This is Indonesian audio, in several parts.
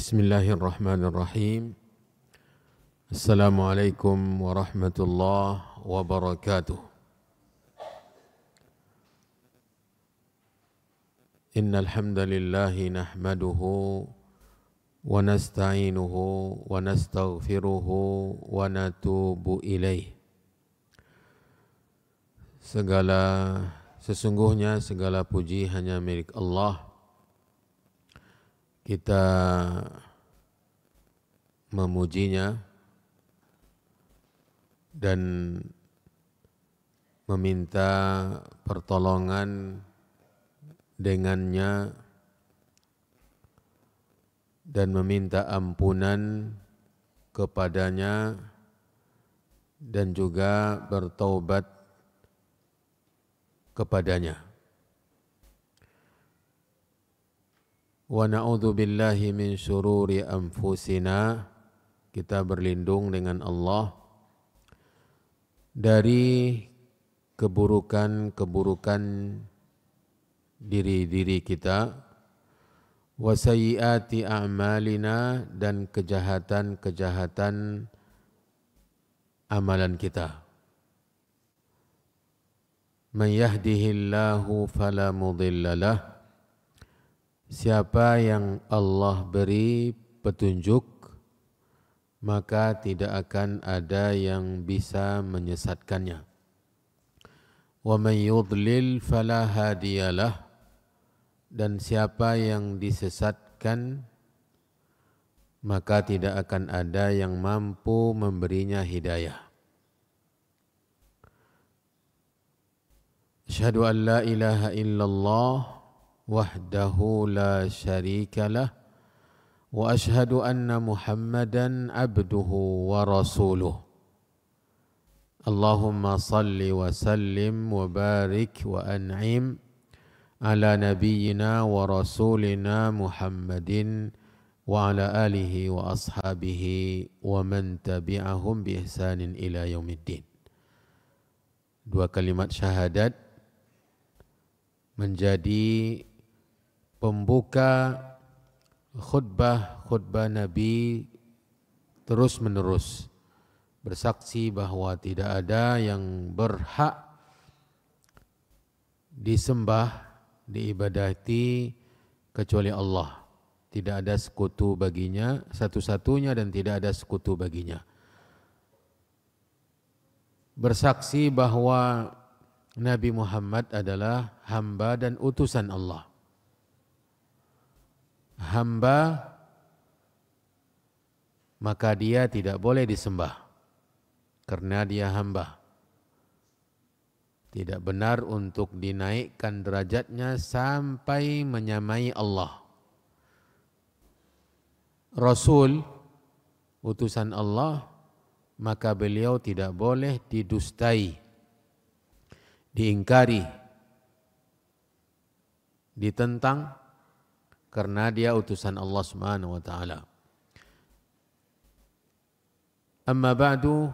Bismillahirrahmanirrahim. Assalamualaikum warahmatullah wabarakatuh. Innal hamdalillah nahmaduhu wa nasta'inuhu wa ilaih. Segala sesungguhnya segala puji hanya milik Allah kita memujinya dan meminta pertolongan dengannya dan meminta ampunan kepadanya dan juga bertobat kepadanya. ونعوذ بالله من شرور أنفسنا kita berlindung dengan Allah dari keburukan-keburukan diri-diri kita wasayyiati a'malina dan kejahatan-kejahatan amalan kita man yahdihillahu fala mudhillalah Siapa yang Allah beri petunjuk, maka tidak akan ada yang bisa menyesatkannya. وَمَنْ يُضْلِلْ فَلَا هَادِيَ Dan siapa yang disesatkan, maka tidak akan ada yang mampu memberinya hidayah. Asyhadu an la ilaha illallah وحده لا شريك له واشهد ان محمدا عبده ورسوله اللهم صل وسلم وبارك وانعم على نبينا ورسولنا محمد وعلى اله واصحابه ومن تبعهم باحسان الى يوم الدين dua kalimat syahadat menjadi pembuka khutbah khutbah Nabi terus menerus bersaksi bahwa tidak ada yang berhak disembah diibadati kecuali Allah tidak ada sekutu baginya satu-satunya dan tidak ada sekutu baginya bersaksi bahwa Nabi Muhammad adalah hamba dan utusan Allah hamba maka dia tidak boleh disembah karena dia hamba. Tidak benar untuk dinaikkan derajatnya sampai menyamai Allah. Rasul utusan Allah maka beliau tidak boleh didustai, diingkari, ditentang karena dia utusan Allah Subhanahu wa taala. Amma ba'du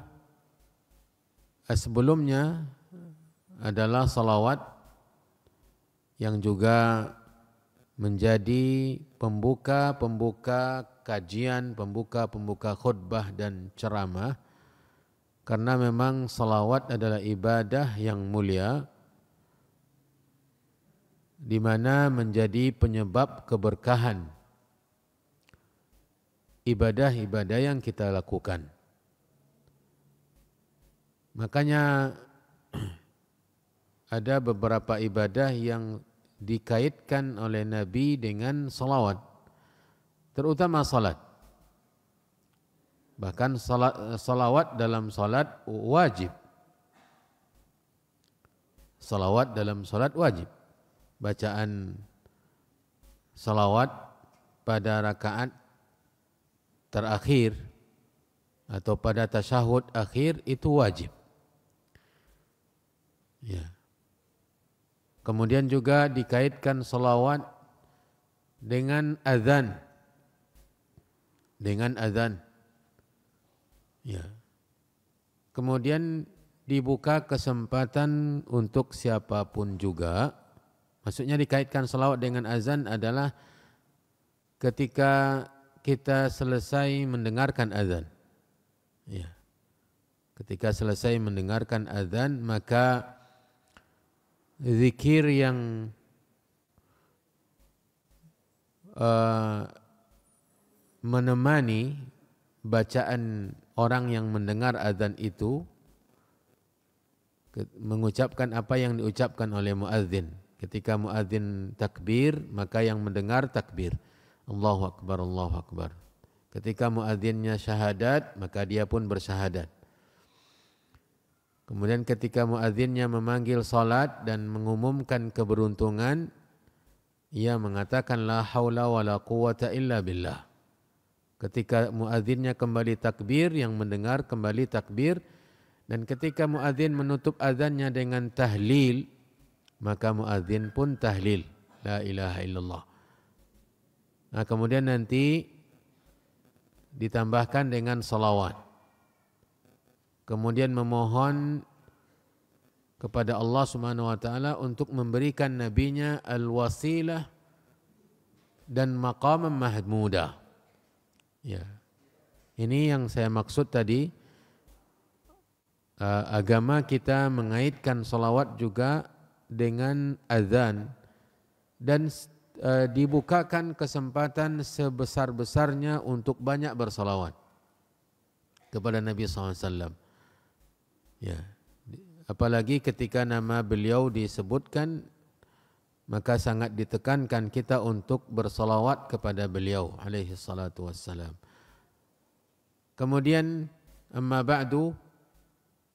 eh, sebelumnya adalah salawat yang juga menjadi pembuka-pembuka kajian, pembuka-pembuka khutbah dan ceramah karena memang salawat adalah ibadah yang mulia di mana menjadi penyebab keberkahan ibadah-ibadah yang kita lakukan. Makanya ada beberapa ibadah yang dikaitkan oleh Nabi dengan salawat, terutama salat. Bahkan salawat dalam salat wajib. Salawat dalam salat wajib bacaan salawat pada rakaat terakhir atau pada tasyahud akhir itu wajib. Ya. Kemudian juga dikaitkan salawat dengan azan. Dengan azan. Ya. Kemudian dibuka kesempatan untuk siapapun juga Maksudnya dikaitkan selawat dengan azan adalah ketika kita selesai mendengarkan azan. Ya. Ketika selesai mendengarkan azan maka zikir yang uh, menemani bacaan orang yang mendengar azan itu mengucapkan apa yang diucapkan oleh muazin. Ketika muadzin takbir, maka yang mendengar takbir. Allahu Akbar, Allahu Akbar. Ketika muadzinnya syahadat, maka dia pun bersyahadat. Kemudian ketika muadzinnya memanggil salat dan mengumumkan keberuntungan, ia mengatakan la haula wala quwata illa billah. Ketika muadzinnya kembali takbir, yang mendengar kembali takbir dan ketika muadzin menutup azannya dengan tahlil, maka muadzin pun tahlil la ilaha illallah. Nah, kemudian nanti ditambahkan dengan salawat. Kemudian memohon kepada Allah Subhanahu wa taala untuk memberikan nabinya al-wasilah dan maqam mahmuda. Ya. Ini yang saya maksud tadi eh, agama kita mengaitkan salawat juga dengan azan dan e, dibukakan kesempatan sebesar-besarnya untuk banyak bersolawat kepada Nabi SAW. Ya. Apalagi ketika nama beliau disebutkan maka sangat ditekankan kita untuk bersolawat kepada beliau alaihi salatu wassalam. Kemudian amma ba'du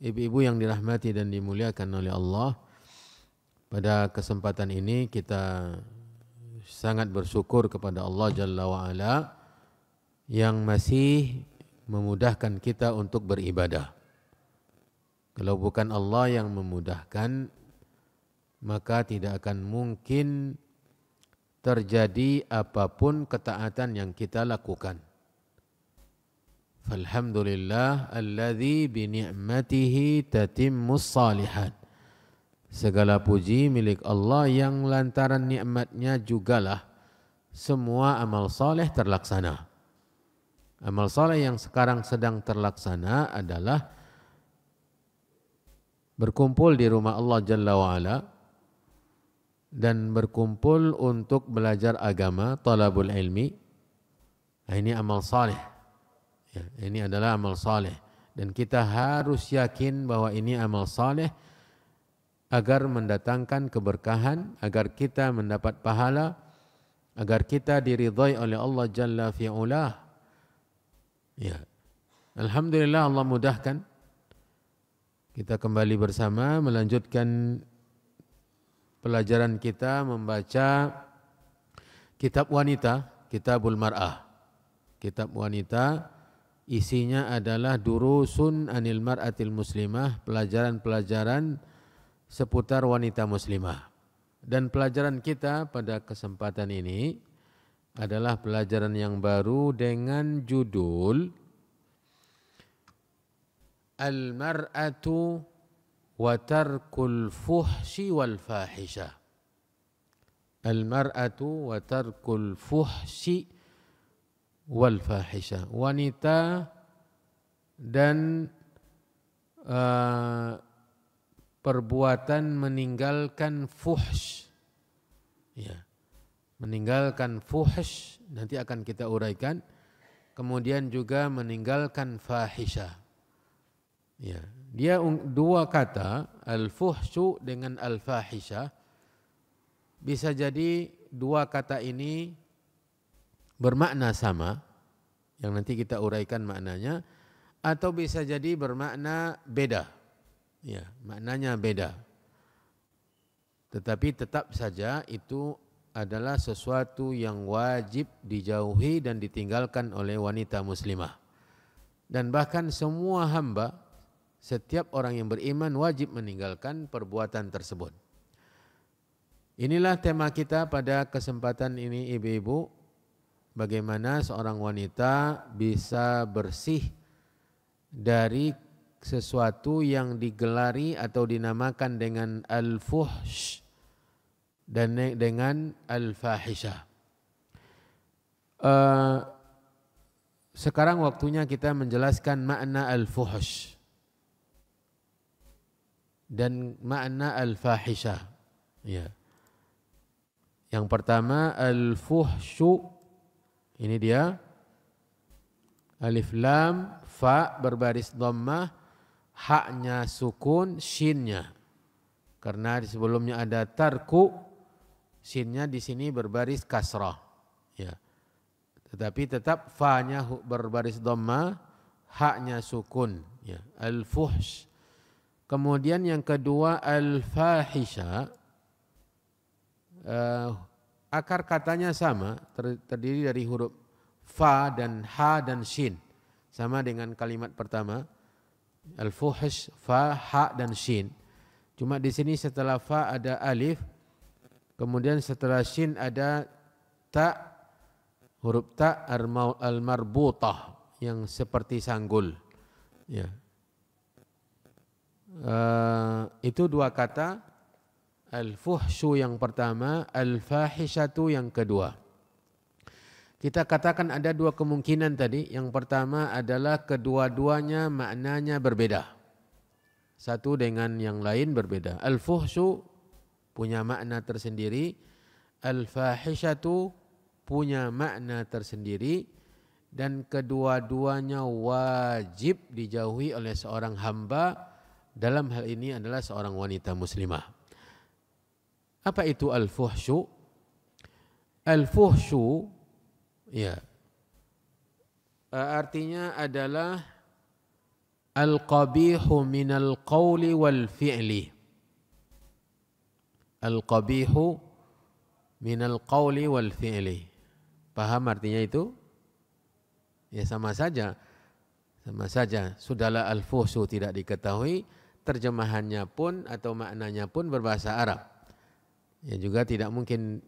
ibu-ibu yang dirahmati dan dimuliakan oleh Allah pada kesempatan ini kita sangat bersyukur kepada Allah Jalla wa'ala yang masih memudahkan kita untuk beribadah. Kalau bukan Allah yang memudahkan, maka tidak akan mungkin terjadi apapun ketaatan yang kita lakukan. Alhamdulillah alladzi bi ni'matihi tatimmus salihat. Segala puji milik Allah yang lantaran nikmatnya jugalah semua amal soleh terlaksana. Amal soleh yang sekarang sedang terlaksana adalah berkumpul di rumah Allah Jalla wa'ala dan berkumpul untuk belajar agama, talabul ilmi. Nah, ini amal soleh. Ya, ini adalah amal soleh. Dan kita harus yakin bahwa ini amal soleh agar mendatangkan keberkahan, agar kita mendapat pahala, agar kita diridhai oleh Allah Jalla fi'ulah. Ya. Alhamdulillah Allah mudahkan. Kita kembali bersama melanjutkan pelajaran kita membaca kitab wanita, Kitabul Mar'ah. Kitab wanita isinya adalah durusun anil mar'atil muslimah, pelajaran-pelajaran seputar wanita muslimah. Dan pelajaran kita pada kesempatan ini adalah pelajaran yang baru dengan judul Al-mar'atu wa tarkul fuhsi wal fahisha. Al-mar'atu wa tarkul fuhsi wal fahisha. Wanita dan uh, perbuatan meninggalkan fuhsh. Ya. Meninggalkan fuhsh nanti akan kita uraikan. Kemudian juga meninggalkan fahisha. Ya. Dia dua kata al-fuhshu dengan al-fahisha bisa jadi dua kata ini bermakna sama yang nanti kita uraikan maknanya atau bisa jadi bermakna beda. Ya, maknanya beda. Tetapi tetap saja itu adalah sesuatu yang wajib dijauhi dan ditinggalkan oleh wanita muslimah. Dan bahkan semua hamba, setiap orang yang beriman wajib meninggalkan perbuatan tersebut. Inilah tema kita pada kesempatan ini ibu-ibu, bagaimana seorang wanita bisa bersih dari sesuatu yang digelari atau dinamakan dengan al-fuhsh dan dengan al fahisha Uh, eh, sekarang waktunya kita menjelaskan makna al-fuhsh dan makna al fahisha Ya. Yang pertama al-fuhsyu ini dia alif lam fa berbaris dhammah haknya sukun, shinnya. Karena di sebelumnya ada tarku, shinnya di sini berbaris kasrah. Ya. Tetapi tetap fa-nya berbaris dhamma, haknya sukun. Ya. Al-fuhsh. Kemudian yang kedua al-fahisha. Uh, akar katanya sama, ter terdiri dari huruf fa dan ha dan shin. Sama dengan kalimat pertama. Al-fuhsh, fa, ha dan shin. Cuma di sini setelah fa ada alif, kemudian setelah shin ada ta, huruf ta al-marbutah yang seperti sanggul. Ya. Uh, itu dua kata al-fuhsyu yang pertama, al-fahishatu yang kedua. Kita katakan ada dua kemungkinan tadi. Yang pertama adalah kedua-duanya maknanya berbeda. Satu dengan yang lain berbeda. al fuhsu punya makna tersendiri. Al-fahishatu punya makna tersendiri. Dan kedua-duanya wajib dijauhi oleh seorang hamba. Dalam hal ini adalah seorang wanita muslimah. Apa itu al fuhsu al fuhsu Ya. Artinya adalah al-qabihu minal qawli wal fi'li. Al-qabihu minal qawli wal fi'li. Paham artinya itu? Ya sama saja. Sama saja. Sudahlah al-fuhsu tidak diketahui. Terjemahannya pun atau maknanya pun berbahasa Arab. Ya juga tidak mungkin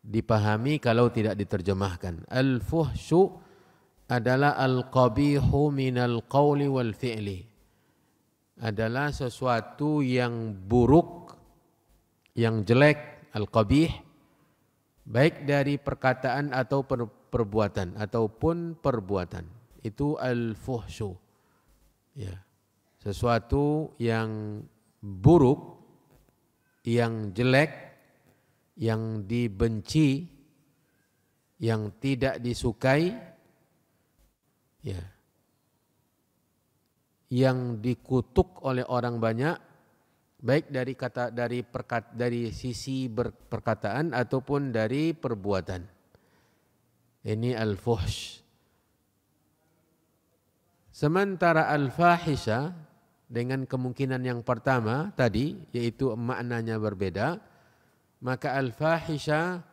dipahami kalau tidak diterjemahkan. Al-fuhsyu adalah al-qabihu minal qawli wal fi'li. Adalah sesuatu yang buruk, yang jelek, al-qabih, baik dari perkataan atau per perbuatan, ataupun perbuatan. Itu al-fuhsyu. Ya. Sesuatu yang buruk, yang jelek, yang dibenci, yang tidak disukai, ya, yang dikutuk oleh orang banyak, baik dari kata dari perkat dari sisi ber, perkataan ataupun dari perbuatan. Ini al-fuhsh. Sementara al-fahisha dengan kemungkinan yang pertama tadi yaitu maknanya berbeda, maka al-fahisha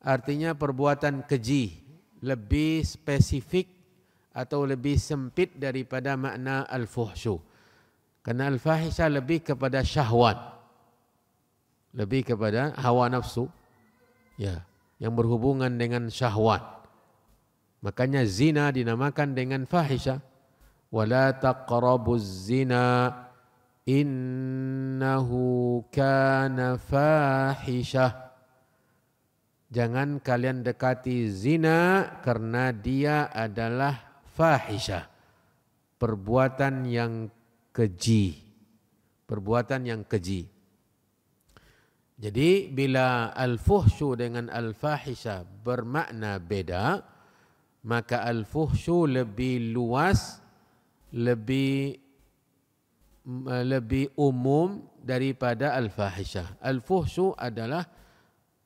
artinya perbuatan keji lebih spesifik atau lebih sempit daripada makna al-fuhsyu karena al-fahisha lebih kepada syahwat lebih kepada hawa nafsu ya yang berhubungan dengan syahwat makanya zina dinamakan dengan fahisha wala taqrabuz zina innahu kana fahishah jangan kalian dekati zina karena dia adalah fahishah perbuatan yang keji perbuatan yang keji jadi bila al-fuhsyu dengan al-fahishah bermakna beda maka al-fuhsyu lebih luas lebih Eh, lebih umum daripada al-fahisyah. al fuhsu adalah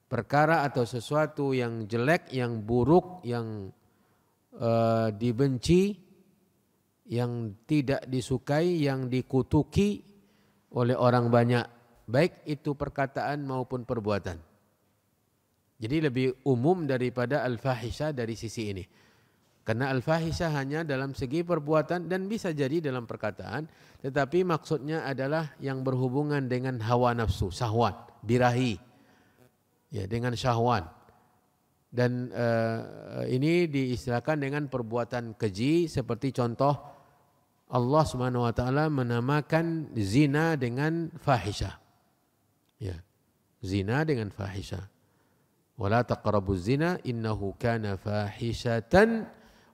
perkara atau sesuatu yang jelek, yang buruk, yang e, dibenci, yang tidak disukai, yang dikutuki oleh orang banyak, baik itu perkataan maupun perbuatan. Jadi lebih umum daripada al-fahisyah dari sisi ini. Karena al-fahisha hanya dalam segi perbuatan dan bisa jadi dalam perkataan, tetapi maksudnya adalah yang berhubungan dengan hawa nafsu, syahwat, birahi. Ya, dengan syahwat. Dan uh, ini diistilahkan dengan perbuatan keji seperti contoh Allah Subhanahu wa taala menamakan zina dengan fahisha. Ya. Zina dengan fahisha. Wala taqrabuz zina innahu kana fahishatan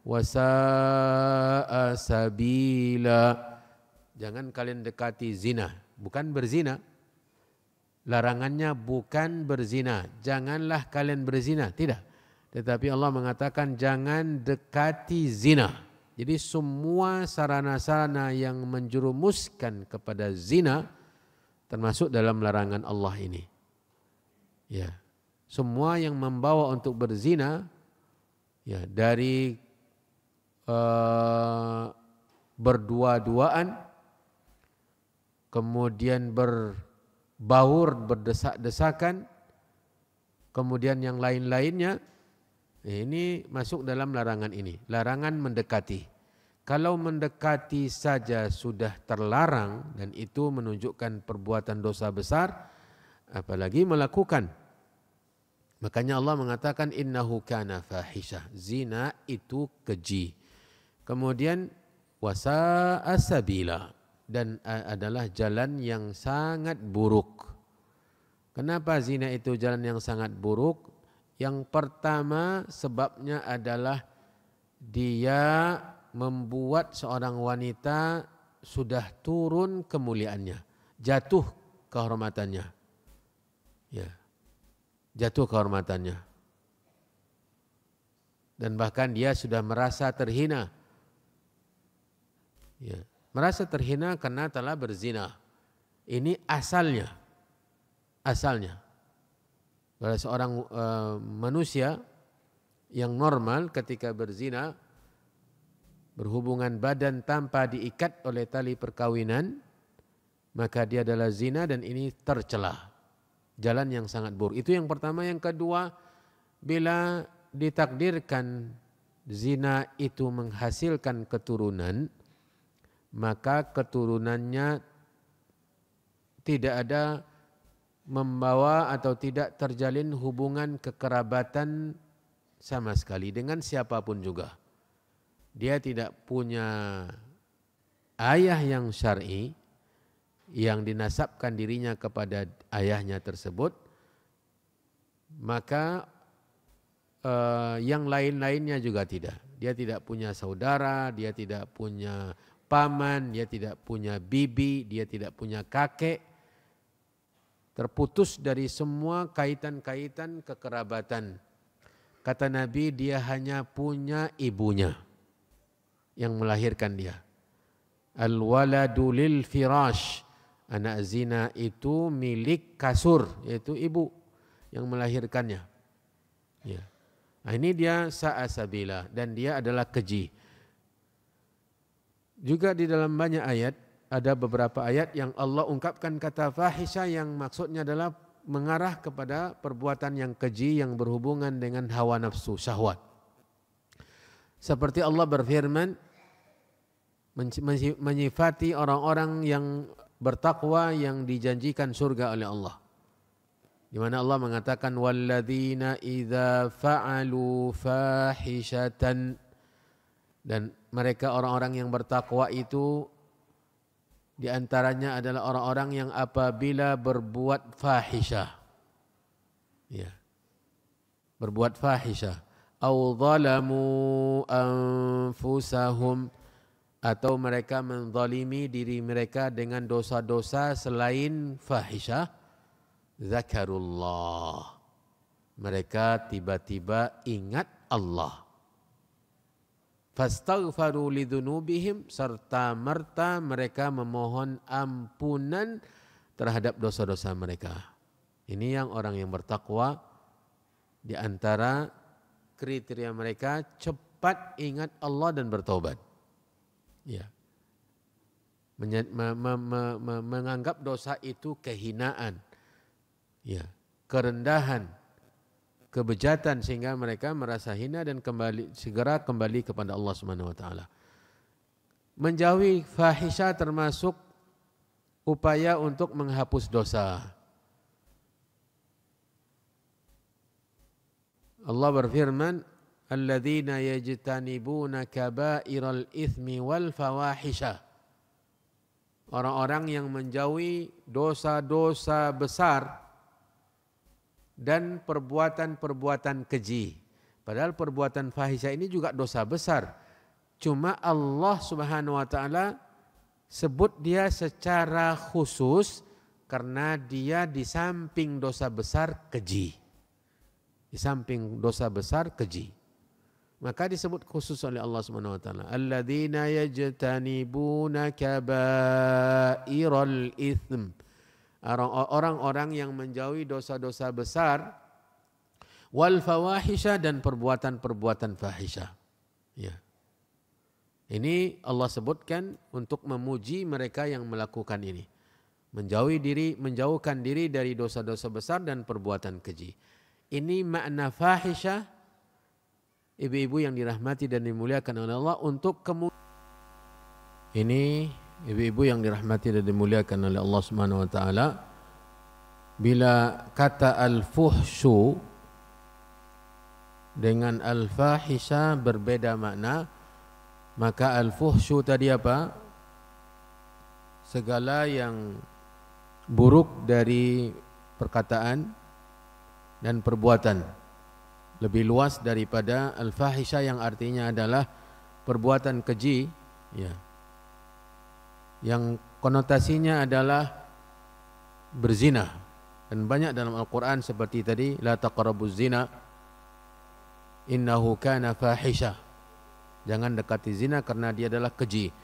wasa'a sabila. Jangan kalian dekati zina, bukan berzina. Larangannya bukan berzina. Janganlah kalian berzina, tidak. Tetapi Allah mengatakan jangan dekati zina. Jadi semua sarana-sarana yang menjerumuskan kepada zina termasuk dalam larangan Allah ini. Ya. Semua yang membawa untuk berzina ya dari Eh, berdua-duaan, kemudian berbaur, berdesak-desakan, kemudian yang lain-lainnya, ini masuk dalam larangan ini, larangan mendekati. Kalau mendekati saja sudah terlarang dan itu menunjukkan perbuatan dosa besar, apalagi melakukan. Makanya Allah mengatakan innahu kana fahisha. Zina itu keji. Kemudian wasa asabila dan adalah jalan yang sangat buruk. Kenapa zina itu jalan yang sangat buruk? Yang pertama sebabnya adalah dia membuat seorang wanita sudah turun kemuliaannya, jatuh kehormatannya. Ya. Jatuh kehormatannya. Dan bahkan dia sudah merasa terhina Ya. Merasa terhina karena telah berzina. Ini asalnya. Asalnya. Kalau seorang e, manusia yang normal ketika berzina berhubungan badan tanpa diikat oleh tali perkawinan maka dia adalah zina dan ini tercelah, Jalan yang sangat buruk. Itu yang pertama, yang kedua bila ditakdirkan zina itu menghasilkan keturunan maka keturunannya tidak ada membawa atau tidak terjalin hubungan kekerabatan sama sekali dengan siapapun juga. Dia tidak punya ayah yang syar'i yang dinasabkan dirinya kepada ayahnya tersebut, maka eh, yang lain-lainnya juga tidak. Dia tidak punya saudara, dia tidak punya paman, dia tidak punya bibi, dia tidak punya kakek. Terputus dari semua kaitan-kaitan kekerabatan. Kata Nabi, dia hanya punya ibunya yang melahirkan dia. Al-waladu lil firash. Anak zina itu milik kasur, yaitu ibu yang melahirkannya. Ya. Nah, ini dia sa'asabila dan dia adalah keji. Juga di dalam banyak ayat, ada beberapa ayat yang Allah ungkapkan kata fahisha yang maksudnya adalah mengarah kepada perbuatan yang keji yang berhubungan dengan hawa nafsu, syahwat. Seperti Allah berfirman menyifati orang-orang yang bertakwa yang dijanjikan surga oleh Allah. Di mana Allah mengatakan walladzina idza fa'alu fahishatan Dan mereka orang-orang yang bertakwa itu di antaranya adalah orang-orang yang apabila berbuat fahisyah. Ya. Berbuat fahisyah. Au zalamu anfusahum atau mereka menzalimi diri mereka dengan dosa-dosa selain fahisyah. Zakarullah. Mereka tiba-tiba ingat Allah. fastaghfaru lidzunubihim serta merta mereka memohon ampunan terhadap dosa-dosa mereka. Ini yang orang yang bertakwa di antara kriteria mereka cepat ingat Allah dan bertobat. Ya. me, me, me, me, menganggap dosa itu kehinaan. Ya, kerendahan kebejatan sehingga mereka merasa hina dan kembali segera kembali kepada Allah Subhanahu wa taala. Menjauhi fahisha termasuk upaya untuk menghapus dosa. Allah berfirman, "Alladzina yajtanibuna kaba'iral itsmi wal fawahisha." Orang-orang yang menjauhi dosa-dosa besar, dan perbuatan-perbuatan keji. Padahal perbuatan fahisyah ini juga dosa besar. Cuma Allah Subhanahu wa taala sebut dia secara khusus karena dia di samping dosa besar keji. Di samping dosa besar keji. Maka disebut khusus oleh Allah Subhanahu wa taala, "Alladzina yajtanibuna kaba'iral itsm." orang-orang yang menjauhi dosa-dosa besar wal fawahisha dan perbuatan-perbuatan fahisha. Ya. Ini Allah sebutkan untuk memuji mereka yang melakukan ini. Menjauhi diri, menjauhkan diri dari dosa-dosa besar dan perbuatan keji. Ini makna fahisha ibu-ibu yang dirahmati dan dimuliakan oleh Allah untuk kemudian ini ibu-ibu yang dirahmati dan dimuliakan oleh Allah Subhanahu wa taala bila kata al fuhsu dengan al-fahisha berbeda makna maka al fuhsu tadi apa segala yang buruk dari perkataan dan perbuatan lebih luas daripada al-fahisha yang artinya adalah perbuatan keji ya yang konotasinya adalah berzina dan banyak dalam Al-Qur'an seperti tadi la taqrabuz zina innahu kana fahisha jangan dekati zina karena dia adalah keji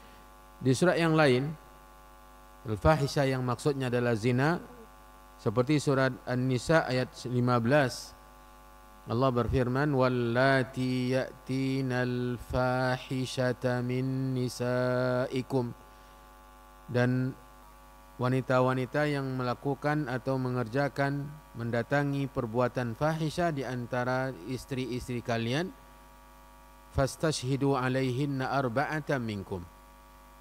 di surat yang lain al-fahisha yang maksudnya adalah zina seperti surat An-Nisa ayat 15 Allah berfirman wallati ya'tinal fahishata min nisaikum dan wanita-wanita yang melakukan atau mengerjakan mendatangi perbuatan fahisha di antara istri-istri kalian fastashhidu alaihinna arba'atan minkum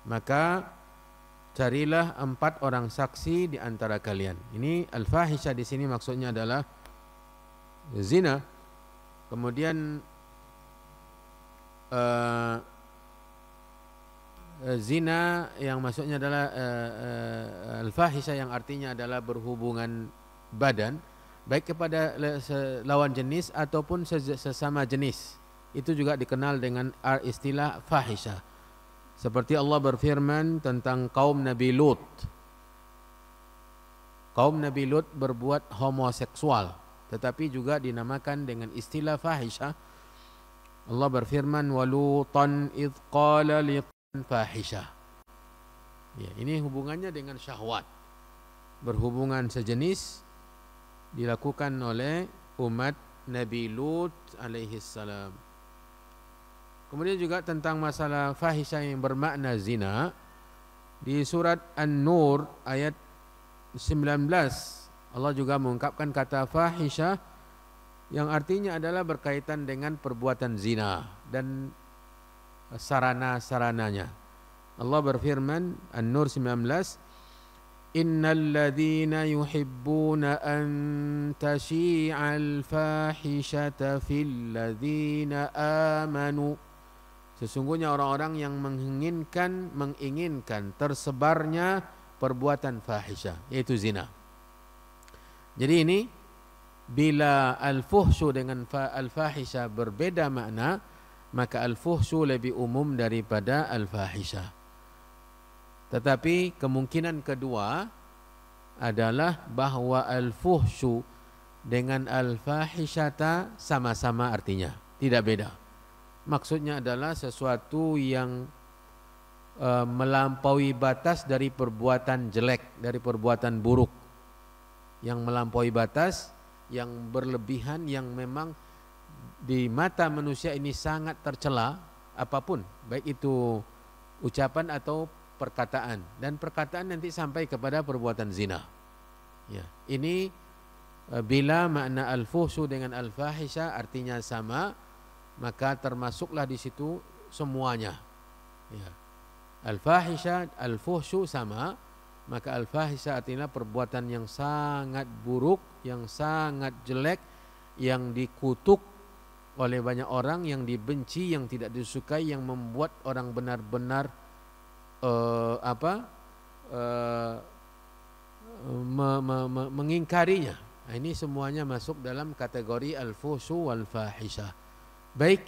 maka carilah empat orang saksi di antara kalian ini al-fahisha di sini maksudnya adalah zina kemudian uh, Eh, zina yang maksudnya adalah uh, al-fahisha yang artinya adalah berhubungan badan baik kepada lawan jenis ataupun sesama jenis itu juga dikenal dengan istilah fahisha seperti Allah berfirman tentang kaum Nabi Lut kaum Nabi Lut berbuat homoseksual tetapi juga dinamakan dengan istilah fahisha Allah berfirman walutan idh qala fahisha. Ya, ini hubungannya dengan syahwat. Berhubungan sejenis dilakukan oleh umat Nabi Lut alaihi salam. Kemudian juga tentang masalah fahisha yang bermakna zina di surat An-Nur ayat 19 Allah juga mengungkapkan kata fahisha yang artinya adalah berkaitan dengan perbuatan zina dan sarana-sarananya. Allah berfirman An-Nur 19 ladhina yuhibbuna an tashi'al fahishata fil ladhina amanu Sesungguhnya orang-orang yang menginginkan menginginkan tersebarnya perbuatan fahisyah yaitu zina. Jadi ini bila al-fuhsyu dengan al-fahisyah berbeda makna, maka al-fuhsyu lebih umum daripada al fahisha Tetapi kemungkinan kedua adalah bahwa al-fuhsyu dengan al-fahisyata sama-sama artinya, tidak beda. Maksudnya adalah sesuatu yang e, melampaui batas dari perbuatan jelek, dari perbuatan buruk. Yang melampaui batas, yang berlebihan, yang memang di mata manusia ini sangat tercela apapun, baik itu ucapan atau perkataan dan perkataan nanti sampai kepada perbuatan zina. Ya, ini e, bila makna al-fuhsu dengan al-fahisha artinya sama, maka termasuklah di situ semuanya. Ya. Al-fahisha, al-fuhsu sama, maka al-fahisha artinya perbuatan yang sangat buruk, yang sangat jelek, yang dikutuk oleh banyak orang yang dibenci, yang tidak disukai, yang membuat orang benar-benar uh, apa uh, me, me, me, mengingkarinya. Nah, ini semuanya masuk dalam kategori al-fusu wal fahisha. Baik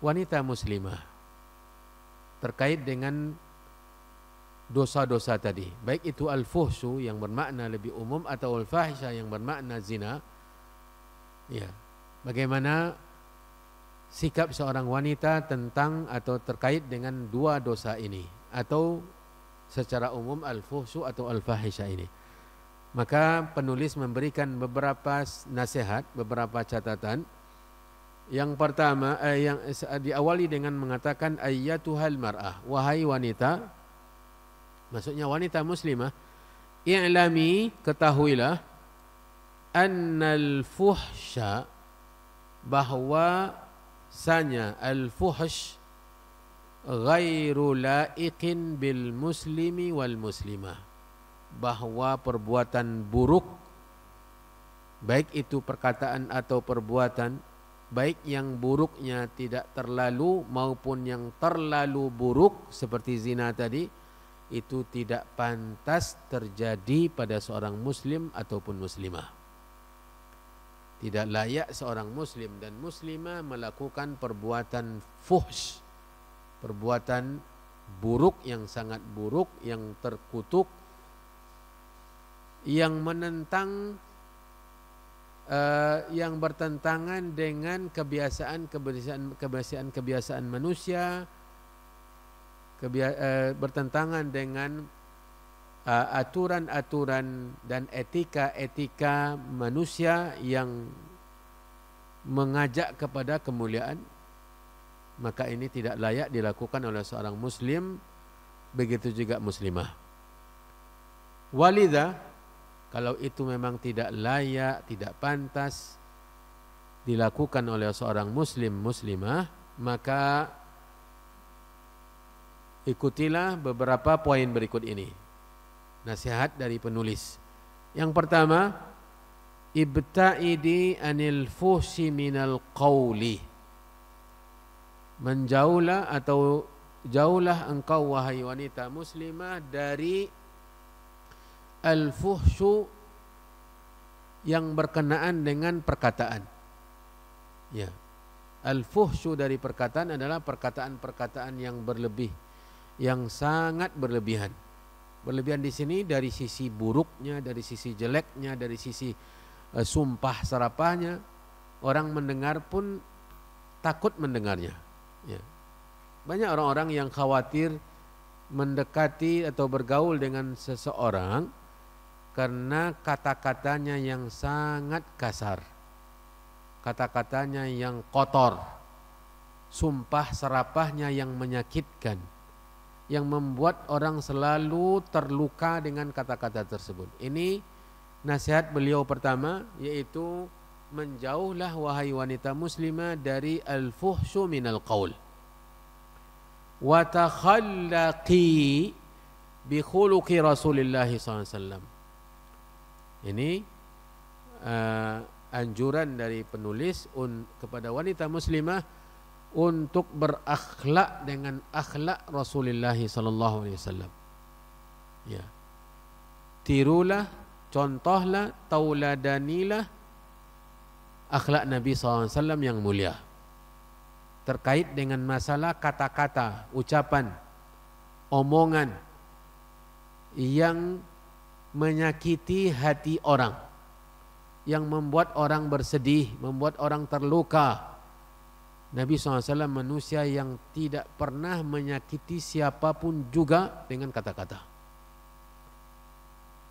wanita muslimah terkait dengan dosa-dosa tadi. Baik itu al-fuhsu yang bermakna lebih umum atau al-fahisha yang bermakna zina Ya. Bagaimana sikap seorang wanita tentang atau terkait dengan dua dosa ini atau secara umum al fuhsu atau al-fahisha ini. Maka penulis memberikan beberapa nasihat, beberapa catatan. Yang pertama eh, yang diawali dengan mengatakan ayyatuhal mar'ah, wahai wanita, maksudnya wanita muslimah, i'lami ketahuilah annal fuhsya bahwa sanya al fuhsh ghairu laiqin bil muslimi wal muslimah bahwa perbuatan buruk baik itu perkataan atau perbuatan baik yang buruknya tidak terlalu maupun yang terlalu buruk seperti zina tadi itu tidak pantas terjadi pada seorang muslim ataupun muslimah tidak layak seorang muslim dan muslimah melakukan perbuatan fuhsh, perbuatan buruk yang sangat buruk, yang terkutuk, yang menentang uh, yang bertentangan dengan kebiasaan kebiasaan kebiasaan kebiasaan manusia kebia, uh, bertentangan dengan Eh, aturan-aturan dan etika-etika manusia yang mengajak kepada kemuliaan maka ini tidak layak dilakukan oleh seorang muslim begitu juga muslimah walidah kalau itu memang tidak layak tidak pantas dilakukan oleh seorang muslim muslimah maka ikutilah beberapa poin berikut ini nasihat dari penulis. Yang pertama, ibta'idi anil fuhsi minal qawli. Menjauhlah atau jauhlah engkau wahai wanita muslimah dari al-fuhsyu yang berkenaan dengan perkataan. Ya. Al-fuhsyu dari perkataan adalah perkataan-perkataan yang berlebih, yang sangat berlebihan Berlebihan di sini dari sisi buruknya, dari sisi jeleknya, dari sisi e, sumpah serapahnya, orang mendengar pun takut mendengarnya. Ya. Banyak orang-orang yang khawatir mendekati atau bergaul dengan seseorang karena kata-katanya yang sangat kasar, kata-katanya yang kotor, sumpah serapahnya yang menyakitkan yang membuat orang selalu terluka dengan kata-kata tersebut. Ini nasihat beliau pertama yaitu menjauhlah wahai wanita muslimah dari al-fuhsyu minal qaul. Wa takhallaqi bi khuluqi Rasulillah SAW. Ini uh, anjuran dari penulis un, kepada wanita muslimah untuk berakhlak dengan akhlak Rasulullah sallallahu alaihi wasallam. Ya. Tirulah, contohlah, tauladanilah akhlak Nabi SAW yang mulia terkait dengan masalah kata-kata, ucapan, omongan yang menyakiti hati orang, yang membuat orang bersedih, membuat orang terluka, Nabi SAW manusia yang tidak pernah menyakiti siapapun juga dengan kata-kata.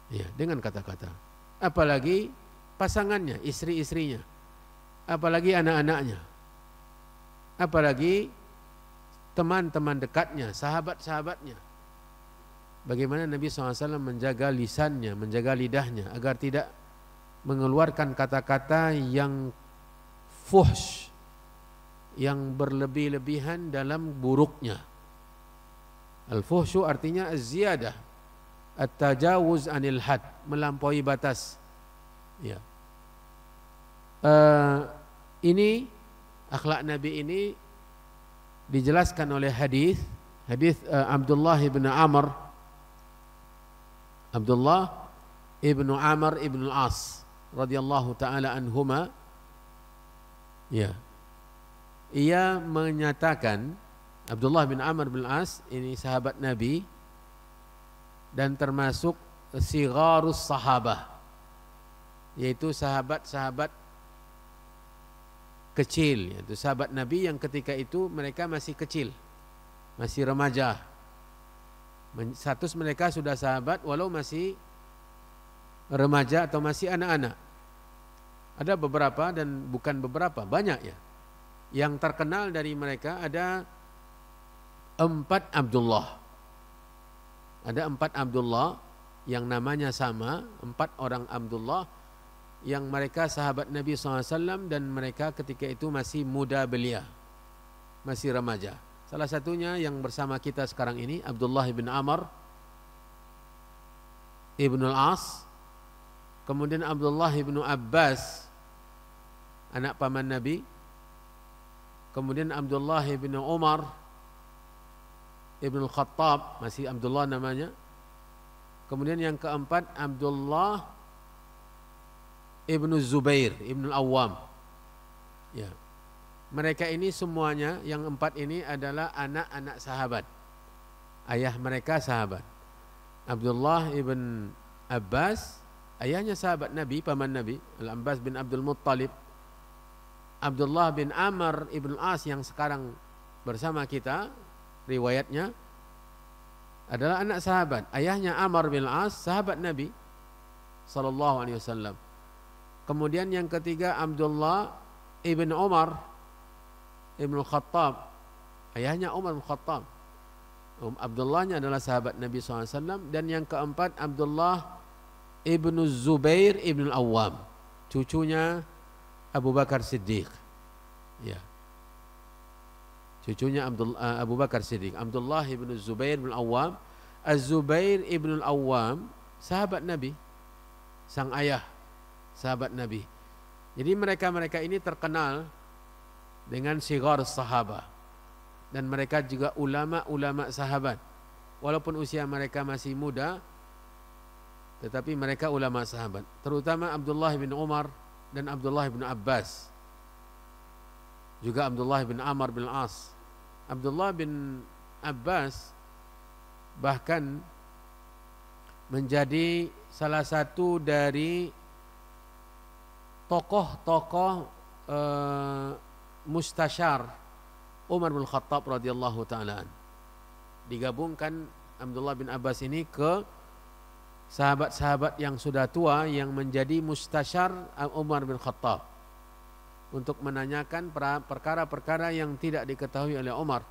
Ya, dengan kata-kata. Apalagi pasangannya, istri-istrinya. Apalagi anak-anaknya. Apalagi teman-teman dekatnya, sahabat-sahabatnya. Bagaimana Nabi SAW menjaga lisannya, menjaga lidahnya agar tidak mengeluarkan kata-kata yang fuhsh yang berlebih-lebihan dalam buruknya. Al-fuhsyu artinya az-ziyadah. At-tajawuz anil had, melampaui batas. Ya. Uh, ini akhlak Nabi ini dijelaskan oleh hadis hadis uh, Abdullah bin Amr Abdullah bin Amr bin Al-As radhiyallahu taala anhuma ya ia menyatakan Abdullah bin Amr bin As ini sahabat Nabi dan termasuk sigarus sahabah yaitu sahabat-sahabat kecil yaitu sahabat Nabi yang ketika itu mereka masih kecil masih remaja status mereka sudah sahabat walau masih remaja atau masih anak-anak ada beberapa dan bukan beberapa banyak ya yang terkenal dari mereka ada empat Abdullah. Ada empat Abdullah yang namanya sama, empat orang Abdullah yang mereka sahabat Nabi SAW dan mereka ketika itu masih muda belia, masih remaja. Salah satunya yang bersama kita sekarang ini Abdullah bin Amr Ibnu Al-As kemudian Abdullah bin Abbas anak paman Nabi Kemudian Abdullah bin Umar ibnu Khattab masih Abdullah namanya. Kemudian yang keempat Abdullah Ibnu Zubair, Ibnu Awam. Ya. Mereka ini semuanya yang empat ini adalah anak-anak sahabat. Ayah mereka sahabat. Abdullah ibn Abbas, ayahnya sahabat Nabi, paman Nabi, Al-Abbas bin Abdul Muttalib. Abdullah bin Amr ibn As yang sekarang bersama kita riwayatnya adalah anak sahabat ayahnya Amr bin As sahabat Nabi sallallahu alaihi wasallam kemudian yang ketiga Abdullah ibn Omar ibn Khattab ayahnya Omar bin Khattab um, Abdullahnya adalah sahabat Nabi saw dan yang keempat Abdullah ibn Zubair ibn Awam cucunya Abu Bakar Siddiq. Ya. Cucunya Abdul, uh, Abu Bakar Siddiq, Abdullah ibn Zubair bin Awam, Az-Zubair ibn Awam, sahabat Nabi, sang ayah, sahabat Nabi. Jadi mereka-mereka ini terkenal dengan sigar sahabat dan mereka juga ulama-ulama sahabat. Walaupun usia mereka masih muda, tetapi mereka ulama sahabat. Terutama Abdullah bin Umar dan Abdullah bin Abbas juga Abdullah bin Amr bin As Abdullah bin Abbas bahkan menjadi salah satu dari tokoh-tokoh e, eh, mustasyar Umar bin Khattab radhiyallahu taala digabungkan Abdullah bin Abbas ini ke sahabat-sahabat yang sudah tua yang menjadi mustasyar Umar bin Khattab untuk menanyakan perkara-perkara yang tidak diketahui oleh Umar.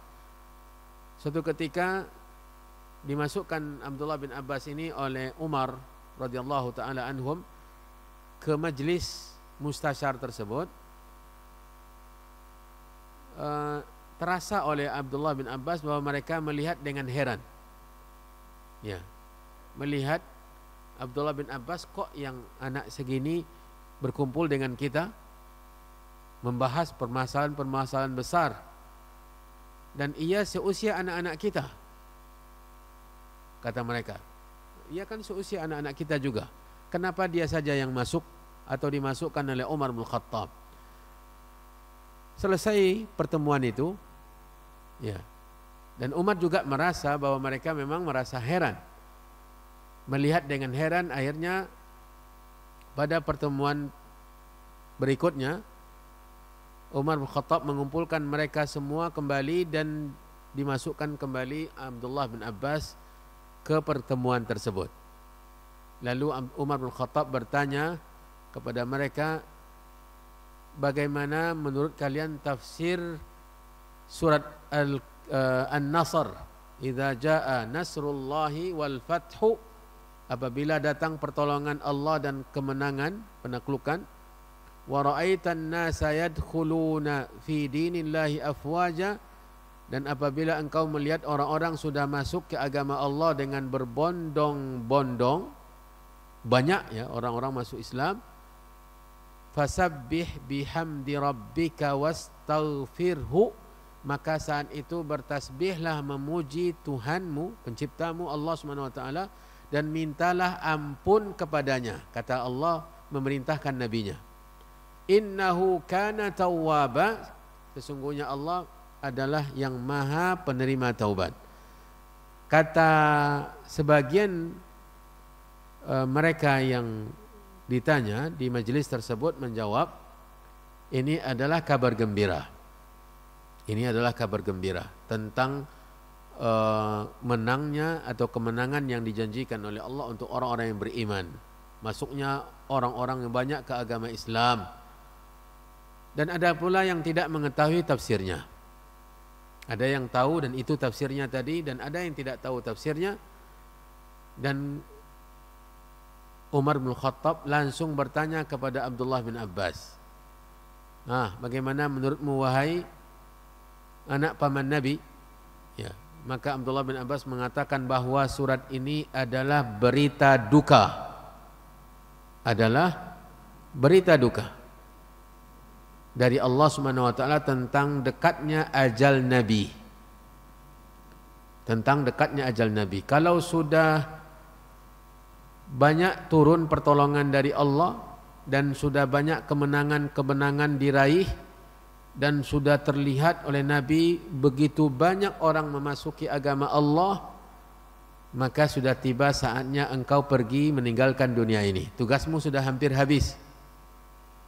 Suatu ketika dimasukkan Abdullah bin Abbas ini oleh Umar radhiyallahu taala anhum ke majelis mustasyar tersebut. Eh, terasa oleh Abdullah bin Abbas bahwa mereka melihat dengan heran. Ya. Melihat Abdullah bin Abbas kok yang anak segini berkumpul dengan kita membahas permasalahan-permasalahan besar dan ia seusia anak-anak kita kata mereka ia kan seusia anak-anak kita juga kenapa dia saja yang masuk atau dimasukkan oleh Umar bin Khattab selesai pertemuan itu ya dan Umar juga merasa bahwa mereka memang merasa heran melihat dengan heran akhirnya pada pertemuan berikutnya Umar bin Khattab mengumpulkan mereka semua kembali dan dimasukkan kembali Abdullah bin Abbas ke pertemuan tersebut. Lalu Umar bin Khattab bertanya kepada mereka, bagaimana menurut kalian tafsir surat Al-Nasr? Eh, uh, Idza jaa nasrullahi wal fathu apabila datang pertolongan Allah dan kemenangan penaklukan wa ra'aitan nasa yadkhuluna fi dinillahi afwaja dan apabila engkau melihat orang-orang sudah masuk ke agama Allah dengan berbondong-bondong banyak ya orang-orang masuk Islam fasabbih bihamdi rabbika wastaghfirhu maka saat itu bertasbihlah memuji Tuhanmu penciptamu Allah Subhanahu wa taala dan mintalah ampun kepadanya kata Allah memerintahkan nabinya innahu kana tawwaba sesungguhnya Allah adalah yang maha penerima taubat kata sebagian e, mereka yang ditanya di majelis tersebut menjawab ini adalah kabar gembira ini adalah kabar gembira tentang Eh, menangnya atau kemenangan yang dijanjikan oleh Allah untuk orang-orang yang beriman. Masuknya orang-orang yang banyak ke agama Islam. Dan ada pula yang tidak mengetahui tafsirnya. Ada yang tahu dan itu tafsirnya tadi dan ada yang tidak tahu tafsirnya dan Umar bin Khattab langsung bertanya kepada Abdullah bin Abbas. Nah, bagaimana menurutmu wahai anak paman Nabi? Ya. Maka Abdullah bin Abbas mengatakan bahwa surat ini adalah berita duka. Adalah berita duka dari Allah Subhanahu wa taala tentang dekatnya ajal nabi. Tentang dekatnya ajal nabi. Kalau sudah banyak turun pertolongan dari Allah dan sudah banyak kemenangan-kemenangan diraih, dan sudah terlihat oleh Nabi begitu banyak orang memasuki agama Allah maka sudah tiba saatnya engkau pergi meninggalkan dunia ini tugasmu sudah hampir habis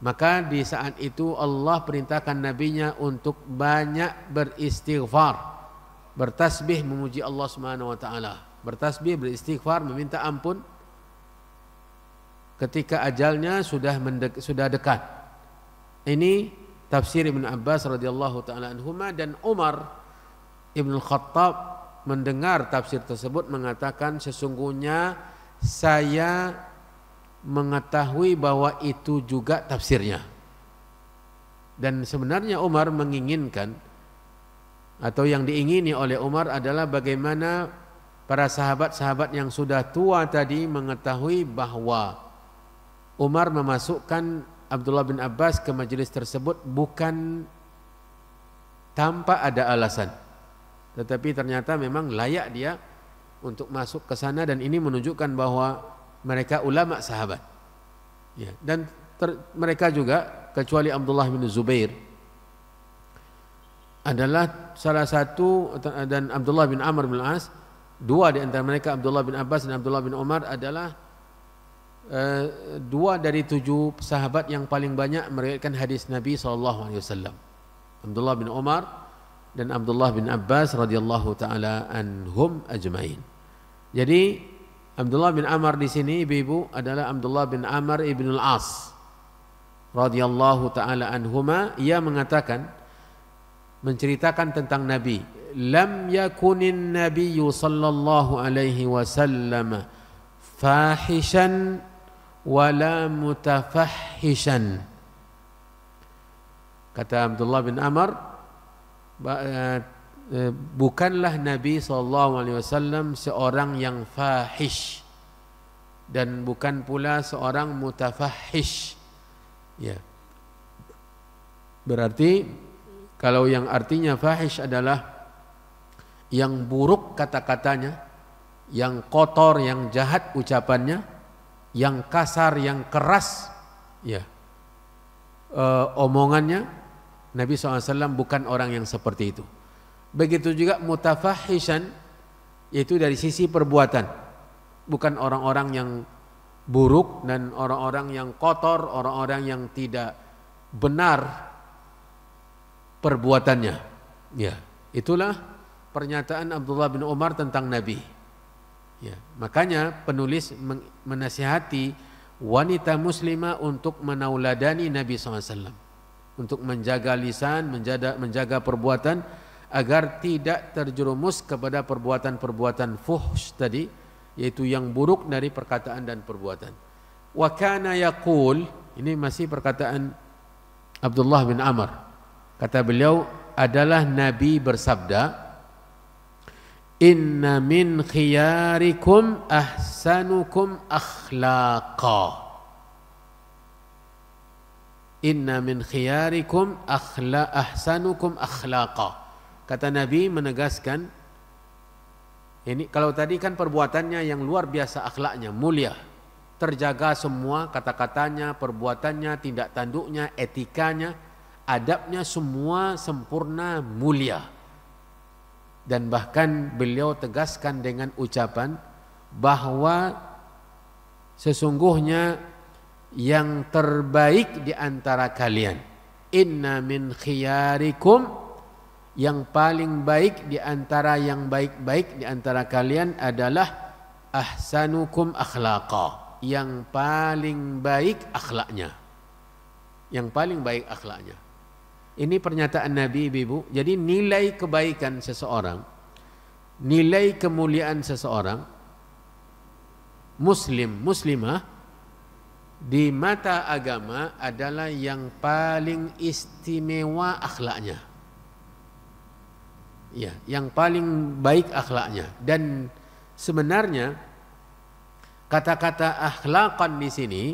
maka di saat itu Allah perintahkan nabinya untuk banyak beristighfar bertasbih memuji Allah Subhanahu wa taala bertasbih beristighfar meminta ampun ketika ajalnya sudah sudah dekat ini tafsir Ibn Abbas radhiyallahu taala anhuma dan Umar Ibn Khattab mendengar tafsir tersebut mengatakan sesungguhnya saya mengetahui bahwa itu juga tafsirnya. Dan sebenarnya Umar menginginkan atau yang diingini oleh Umar adalah bagaimana para sahabat-sahabat yang sudah tua tadi mengetahui bahwa Umar memasukkan Abdullah bin Abbas ke majelis tersebut bukan tanpa ada alasan. Tetapi ternyata memang layak dia untuk masuk ke sana dan ini menunjukkan bahwa mereka ulama sahabat. Ya, dan ter, mereka juga kecuali Abdullah bin Zubair adalah salah satu dan Abdullah bin Amr bin As dua di antara mereka Abdullah bin Abbas dan Abdullah bin Umar adalah Eh, dua dari tujuh sahabat yang paling banyak meriwayatkan hadis Nabi saw. Abdullah bin Umar dan Abdullah bin Abbas radhiyallahu taala anhum ajmain. Jadi Abdullah bin Amr di sini ibu-ibu adalah Abdullah bin Amr ibn al-As radhiyallahu taala anhuma ia mengatakan menceritakan tentang Nabi lam yakunin nabiyyu sallallahu alaihi wasallam fahishan wala mutafahhishan kata Abdullah bin Amr eh, eh, bukanlah Nabi sallallahu alaihi wasallam seorang yang fahish dan bukan pula seorang mutafahhish ya berarti kalau yang artinya fahish adalah yang buruk kata-katanya yang kotor yang jahat ucapannya yang kasar, yang keras, ya e, omongannya Nabi SAW bukan orang yang seperti itu. Begitu juga mutafahishan yaitu dari sisi perbuatan, bukan orang-orang yang buruk dan orang-orang yang kotor, orang-orang yang tidak benar perbuatannya. Ya, itulah pernyataan Abdullah bin Umar tentang Nabi. Ya, makanya penulis menasihati wanita muslimah untuk menauladani Nabi SAW. Untuk menjaga lisan, menjaga, menjaga perbuatan agar tidak terjerumus kepada perbuatan-perbuatan fuhsh tadi yaitu yang buruk dari perkataan dan perbuatan. Wa kana yaqul ini masih perkataan Abdullah bin Amr. Kata beliau adalah Nabi bersabda inna min khiyarikum ahsanukum akhlaqa inna min khiyarikum akhla ahsanukum akhlaqa kata nabi menegaskan ini kalau tadi kan perbuatannya yang luar biasa akhlaknya mulia terjaga semua kata-katanya perbuatannya tindak tanduknya etikanya adabnya semua sempurna mulia dan bahkan beliau tegaskan dengan ucapan bahwa sesungguhnya yang terbaik di antara kalian inna min khiyarikum yang paling baik di antara yang baik-baik di antara kalian adalah ahsanukum akhlaqa yang paling baik akhlaknya yang paling baik akhlaknya ini pernyataan Nabi Ibu. Jadi nilai kebaikan seseorang, nilai kemuliaan seseorang muslim muslimah di mata agama adalah yang paling istimewa akhlaknya. Ya, yang paling baik akhlaknya dan sebenarnya kata-kata akhlakan di sini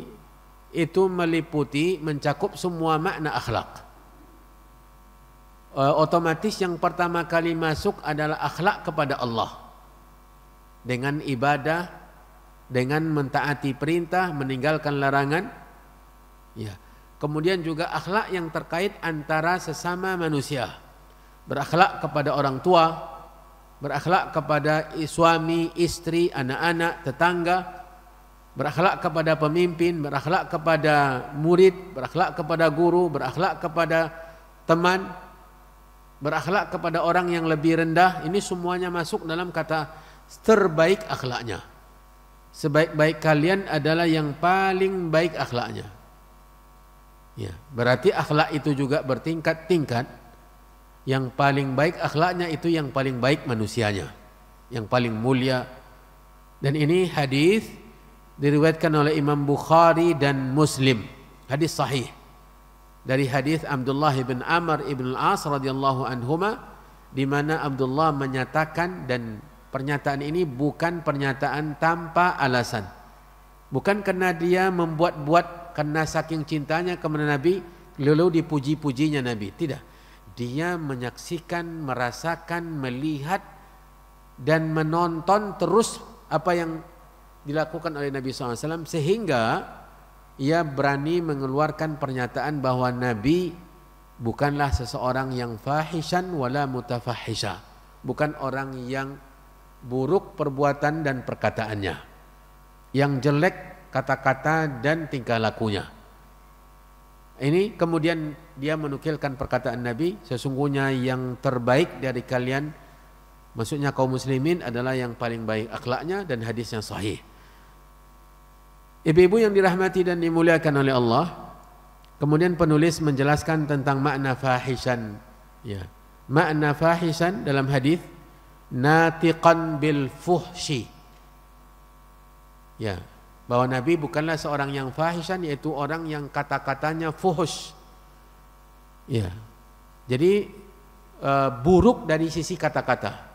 itu meliputi mencakup semua makna akhlak. Eh, otomatis yang pertama kali masuk adalah akhlak kepada Allah dengan ibadah dengan mentaati perintah meninggalkan larangan ya kemudian juga akhlak yang terkait antara sesama manusia berakhlak kepada orang tua berakhlak kepada suami istri anak-anak tetangga berakhlak kepada pemimpin berakhlak kepada murid berakhlak kepada guru berakhlak kepada teman berakhlak kepada orang yang lebih rendah ini semuanya masuk dalam kata terbaik akhlaknya. Sebaik-baik kalian adalah yang paling baik akhlaknya. Ya, berarti akhlak itu juga bertingkat-tingkat. Yang paling baik akhlaknya itu yang paling baik manusianya, yang paling mulia. Dan ini hadis diriwayatkan oleh Imam Bukhari dan Muslim. Hadis sahih dari hadis Abdullah bin Amr ibn Al-As radhiyallahu anhuma di mana Abdullah menyatakan dan pernyataan ini bukan pernyataan tanpa alasan. Bukan karena dia membuat-buat karena saking cintanya kepada Nabi lalu dipuji-pujinya Nabi. Tidak. Dia menyaksikan, merasakan, melihat dan menonton terus apa yang dilakukan oleh Nabi SAW sehingga ia berani mengeluarkan pernyataan bahwa Nabi bukanlah seseorang yang fahishan wala mutafahisha. Bukan orang yang buruk perbuatan dan perkataannya. Yang jelek kata-kata dan tingkah lakunya. Ini kemudian dia menukilkan perkataan Nabi, sesungguhnya yang terbaik dari kalian, maksudnya kaum muslimin adalah yang paling baik akhlaknya dan hadisnya sahih. Ibu-ibu yang dirahmati dan dimuliakan oleh Allah, kemudian penulis menjelaskan tentang makna fahisan. Ya. Makna fahisan dalam hadis natiqan bil fuhshi. Ya, bahwa Nabi bukanlah seorang yang fahisan, yaitu orang yang kata-katanya fuhus. Ya. Jadi uh, buruk dari sisi kata-kata.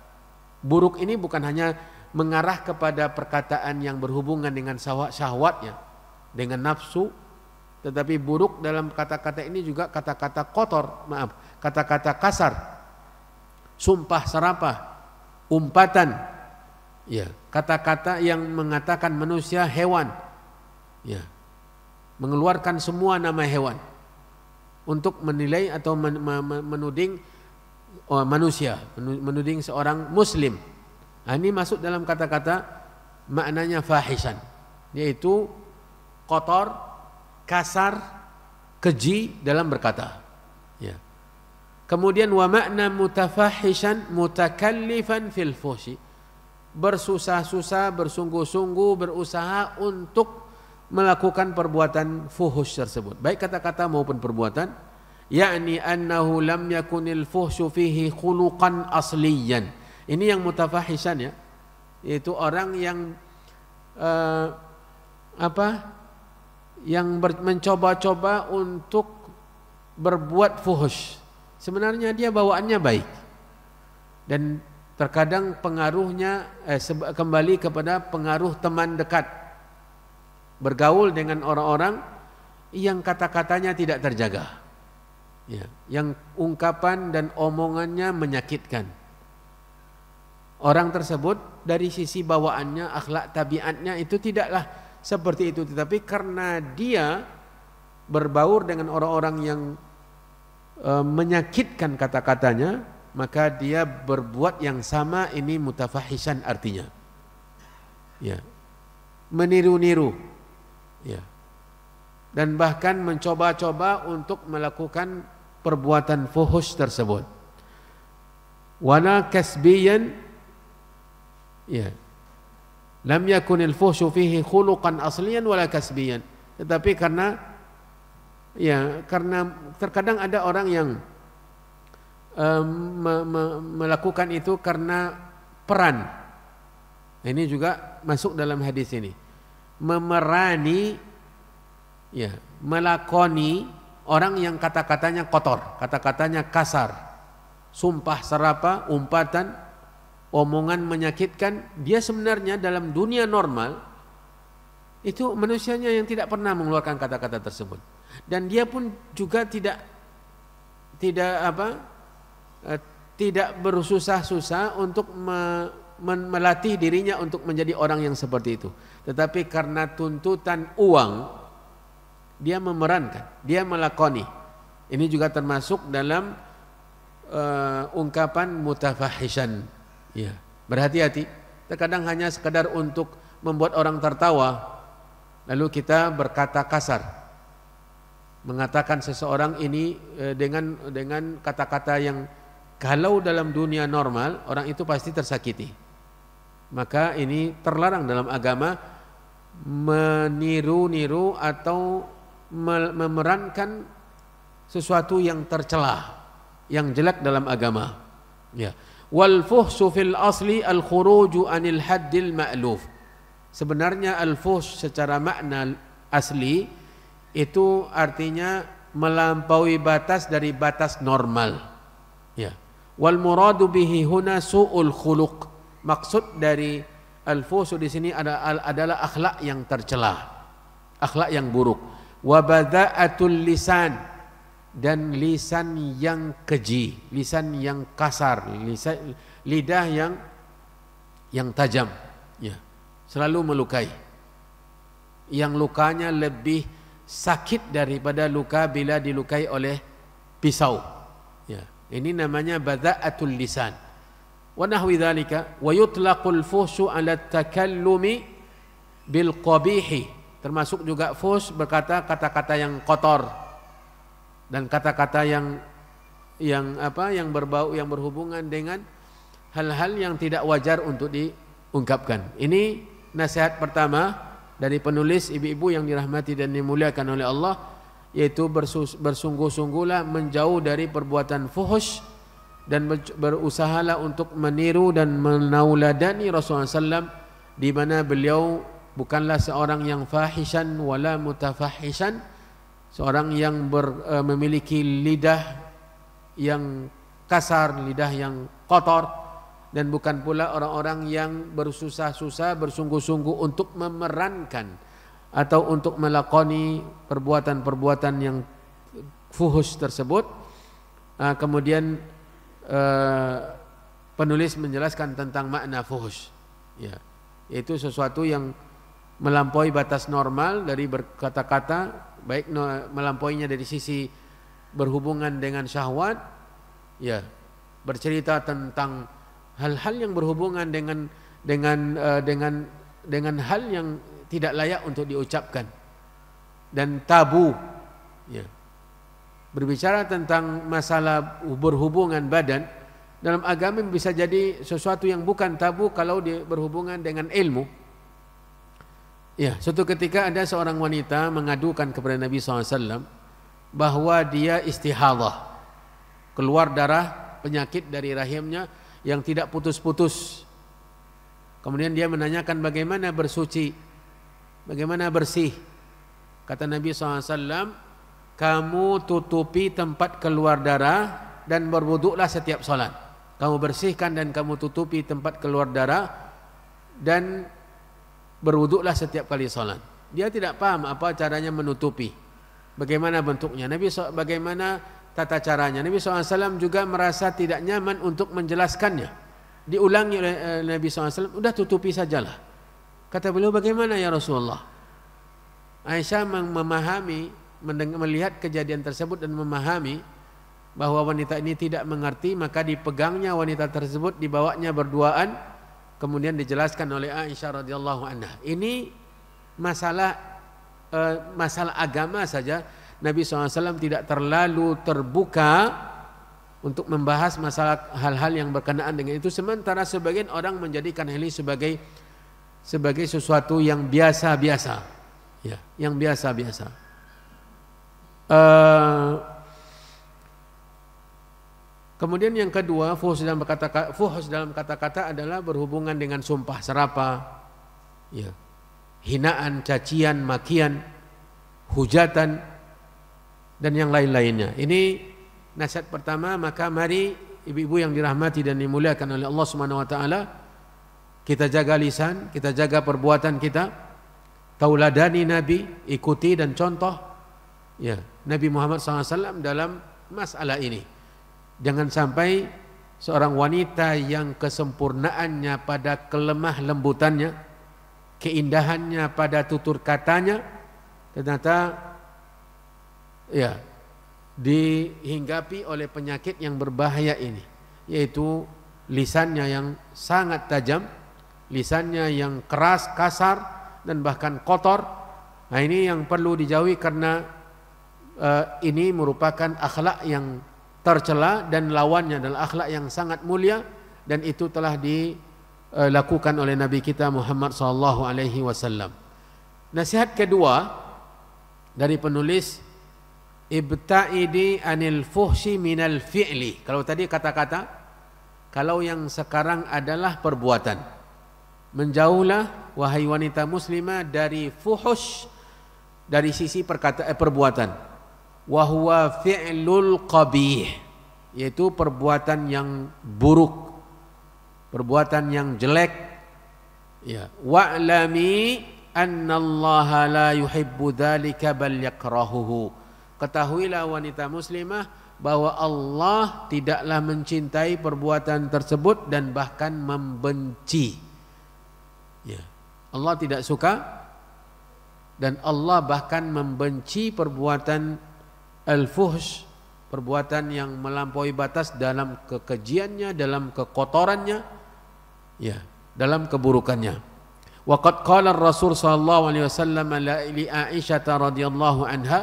Buruk ini bukan hanya mengarah kepada perkataan yang berhubungan dengan syahwatnya, dengan nafsu, tetapi buruk dalam kata-kata ini juga kata-kata kotor, maaf, kata-kata kasar, sumpah serapah, umpatan, ya, kata-kata yang mengatakan manusia hewan, ya, mengeluarkan semua nama hewan untuk menilai atau menuding oh, manusia, menuding seorang muslim Ah, ini masuk dalam kata-kata maknanya fahisan, yaitu kotor, kasar, keji dalam berkata. Ya. Kemudian wa makna mutafahisan mutakallifan fil fushi bersusah-susah, bersungguh-sungguh, berusaha untuk melakukan perbuatan fuhush tersebut, baik kata-kata maupun perbuatan, yakni annahu lam yakunil fuhsu fihi khuluqan asliyan ini yang mutafahisan ya, yaitu orang yang eh, apa? Yang mencoba-coba untuk berbuat fuhus. Sebenarnya dia bawaannya baik dan terkadang pengaruhnya eh, kembali kepada pengaruh teman dekat bergaul dengan orang-orang yang kata-katanya tidak terjaga ya, yang ungkapan dan omongannya menyakitkan orang tersebut dari sisi bawaannya, akhlak tabiatnya itu tidaklah seperti itu tetapi karena dia berbaur dengan orang-orang yang e, menyakitkan kata-katanya maka dia berbuat yang sama ini mutafahisan artinya ya meniru-niru ya dan bahkan mencoba-coba untuk melakukan perbuatan fuhus tersebut wana kasbiyan Ya. Lam yakunil fuhsyu fihi khuluqan asliyan wala kasbiyan. Tetapi karena ya karena terkadang ada orang yang um, me me melakukan itu karena peran. Nah, ini juga masuk dalam hadis ini. Memerani ya, melakoni orang yang kata-katanya kotor, kata-katanya kasar, sumpah serapa, umpatan omongan menyakitkan, dia sebenarnya dalam dunia normal itu manusianya yang tidak pernah mengeluarkan kata-kata tersebut. Dan dia pun juga tidak tidak apa? Eh, tidak berusaha susah untuk me, melatih dirinya untuk menjadi orang yang seperti itu. Tetapi karena tuntutan uang dia memerankan, dia melakoni. Ini juga termasuk dalam uh, ungkapan mutafahisan. Ya, berhati-hati. Terkadang hanya sekadar untuk membuat orang tertawa, lalu kita berkata kasar. Mengatakan seseorang ini eh, dengan dengan kata-kata yang kalau dalam dunia normal orang itu pasti tersakiti. Maka ini terlarang dalam agama meniru-niru atau memerankan sesuatu yang tercelah, yang jelek dalam agama. Ya wal fuhsu fil asli al khuruju anil haddil ma'luf sebenarnya al fuhs secara makna asli itu artinya melampaui batas dari batas normal ya wal muradu bihi huna su'ul khuluq maksud dari al fuhsu di sini ada, adalah akhlak yang tercela akhlak yang buruk wabadaatul lisan dan lisan yang keji, lisan yang kasar, lisan, lidah yang yang tajam, ya, selalu melukai. Yang lukanya lebih sakit daripada luka bila dilukai oleh pisau. Ya, ini namanya badaatul lisan. Wa nahwi dzalika wa yutlaqul 'ala takallumi bil qabihi termasuk juga fuhs berkata kata-kata yang kotor dan kata-kata yang yang apa yang berbau yang berhubungan dengan hal-hal yang tidak wajar untuk diungkapkan. Ini nasihat pertama dari penulis ibu-ibu yang dirahmati dan dimuliakan oleh Allah yaitu bersungguh-sungguhlah menjauh dari perbuatan fuhush dan berusahalah untuk meniru dan menauladani Rasulullah SAW di mana beliau bukanlah seorang yang fahishan wala mutafahishan Seorang yang ber, uh, memiliki lidah yang kasar, lidah yang kotor dan bukan pula orang-orang yang bersusah-susah bersungguh-sungguh untuk memerankan atau untuk melakoni perbuatan-perbuatan yang fuhus tersebut. Uh, kemudian uh, penulis menjelaskan tentang makna fuhus. Ya, yaitu sesuatu yang melampaui batas normal dari berkata-kata baik melampauinya dari sisi berhubungan dengan syahwat ya bercerita tentang hal-hal yang berhubungan dengan dengan uh, dengan dengan hal yang tidak layak untuk diucapkan dan tabu ya berbicara tentang masalah berhubungan badan dalam agama bisa jadi sesuatu yang bukan tabu kalau berhubungan dengan ilmu Ya, suatu ketika ada seorang wanita mengadukan kepada Nabi SAW bahwa dia istihadah. Keluar darah penyakit dari rahimnya yang tidak putus-putus. Kemudian dia menanyakan bagaimana bersuci, bagaimana bersih. Kata Nabi SAW, kamu tutupi tempat keluar darah dan berwuduklah setiap solat. Kamu bersihkan dan kamu tutupi tempat keluar darah dan berwuduklah setiap kali sholat. Dia tidak paham apa caranya menutupi, bagaimana bentuknya, Nabi bagaimana tata caranya. Nabi SAW juga merasa tidak nyaman untuk menjelaskannya. Diulangi oleh eh, Nabi SAW, udah tutupi sajalah. Kata beliau, bagaimana ya Rasulullah? Aisyah memahami, melihat kejadian tersebut dan memahami bahwa wanita ini tidak mengerti, maka dipegangnya wanita tersebut, dibawanya berduaan, kemudian dijelaskan oleh Aisyah radhiyallahu anha. Ini masalah eh, masalah agama saja Nabi SAW tidak terlalu terbuka untuk membahas masalah hal-hal yang berkenaan dengan itu sementara sebagian orang menjadikan hal ini sebagai sebagai sesuatu yang biasa-biasa ya yang biasa-biasa uh, Kemudian yang kedua, fuhus dalam kata-kata dalam kata-kata adalah berhubungan dengan sumpah serapa. Ya. Hinaan, cacian, makian, hujatan dan yang lain-lainnya. Ini nasihat pertama, maka mari ibu-ibu yang dirahmati dan dimuliakan oleh Allah Subhanahu wa taala, kita jaga lisan, kita jaga perbuatan kita. Tauladani Nabi, ikuti dan contoh ya Nabi Muhammad SAW dalam masalah ini. Jangan sampai seorang wanita yang kesempurnaannya pada kelemah lembutannya, keindahannya pada tutur katanya, ternyata ya dihinggapi oleh penyakit yang berbahaya ini, yaitu lisannya yang sangat tajam, lisannya yang keras, kasar dan bahkan kotor. Nah, ini yang perlu dijauhi karena uh, ini merupakan akhlak yang tercela dan lawannya adalah akhlak yang sangat mulia dan itu telah dilakukan oleh Nabi kita Muhammad sallallahu alaihi wasallam. Nasihat kedua dari penulis ibtaidi anil fuhsi minal fi'li. Kalau tadi kata-kata kalau yang sekarang adalah perbuatan. Menjauhlah wahai wanita muslimah dari fuhush dari sisi perkata eh, perbuatan wahwa fi'lul qabih yaitu perbuatan yang buruk perbuatan yang jelek ya wa'lami annallaha la yuhibbu dzalika bal yakrahuhu ketahuilah wanita muslimah bahwa Allah tidaklah mencintai perbuatan tersebut dan bahkan membenci ya Allah tidak suka dan Allah bahkan membenci perbuatan al-fuhsh perbuatan yang melampaui batas dalam kekejiannya, dalam kekotorannya, ya, dalam keburukannya. Waqad qala Rasul sallallahu alaihi wasallam li Aisyah radhiyallahu anha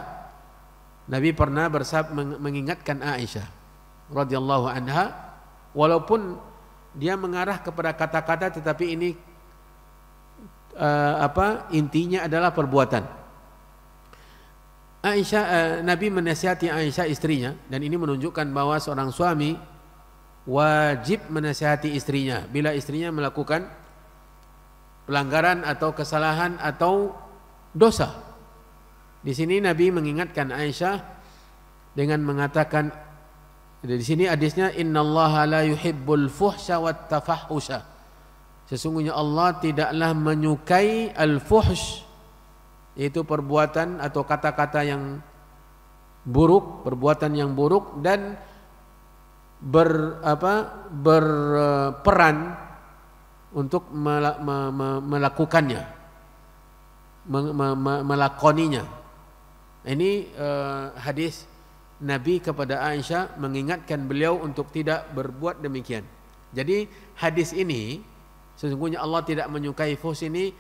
Nabi pernah bersab mengingatkan Aisyah radhiyallahu anha walaupun dia mengarah kepada kata-kata tetapi ini uh, apa intinya adalah perbuatan Aisyah eh, Nabi menasihati Aisyah istrinya dan ini menunjukkan bahwa seorang suami wajib menasihati istrinya bila istrinya melakukan pelanggaran atau kesalahan atau dosa. Di sini Nabi mengingatkan Aisyah dengan mengatakan di sini hadisnya innallaha la yuhibbul wat tafahusha. Sesungguhnya Allah tidaklah menyukai al-fuhsy yaitu perbuatan atau kata-kata yang buruk, perbuatan yang buruk dan ber apa berperan eh, untuk melakukannya melakoninya ini uh, hadis Nabi kepada Aisyah mengingatkan beliau untuk tidak berbuat demikian jadi hadis ini sesungguhnya Allah tidak menyukai fos ini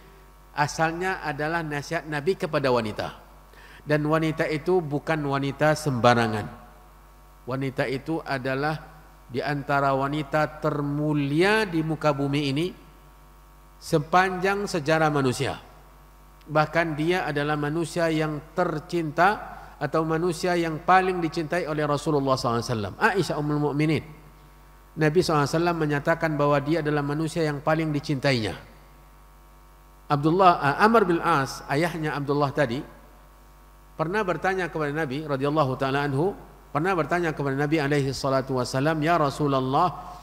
asalnya adalah nasihat Nabi kepada wanita. Dan wanita itu bukan wanita sembarangan. Wanita itu adalah di antara wanita termulia di muka bumi ini sepanjang sejarah manusia. Bahkan dia adalah manusia yang tercinta atau manusia yang paling dicintai oleh Rasulullah SAW. Aisyah Ummul Mukminin. Nabi SAW menyatakan bahwa dia adalah manusia yang paling dicintainya. Abdullah eh, Amr bin As, ayahnya Abdullah tadi, pernah bertanya kepada Nabi radhiyallahu taala anhu, pernah bertanya kepada Nabi alaihi salatu wasalam, "Ya Rasulullah,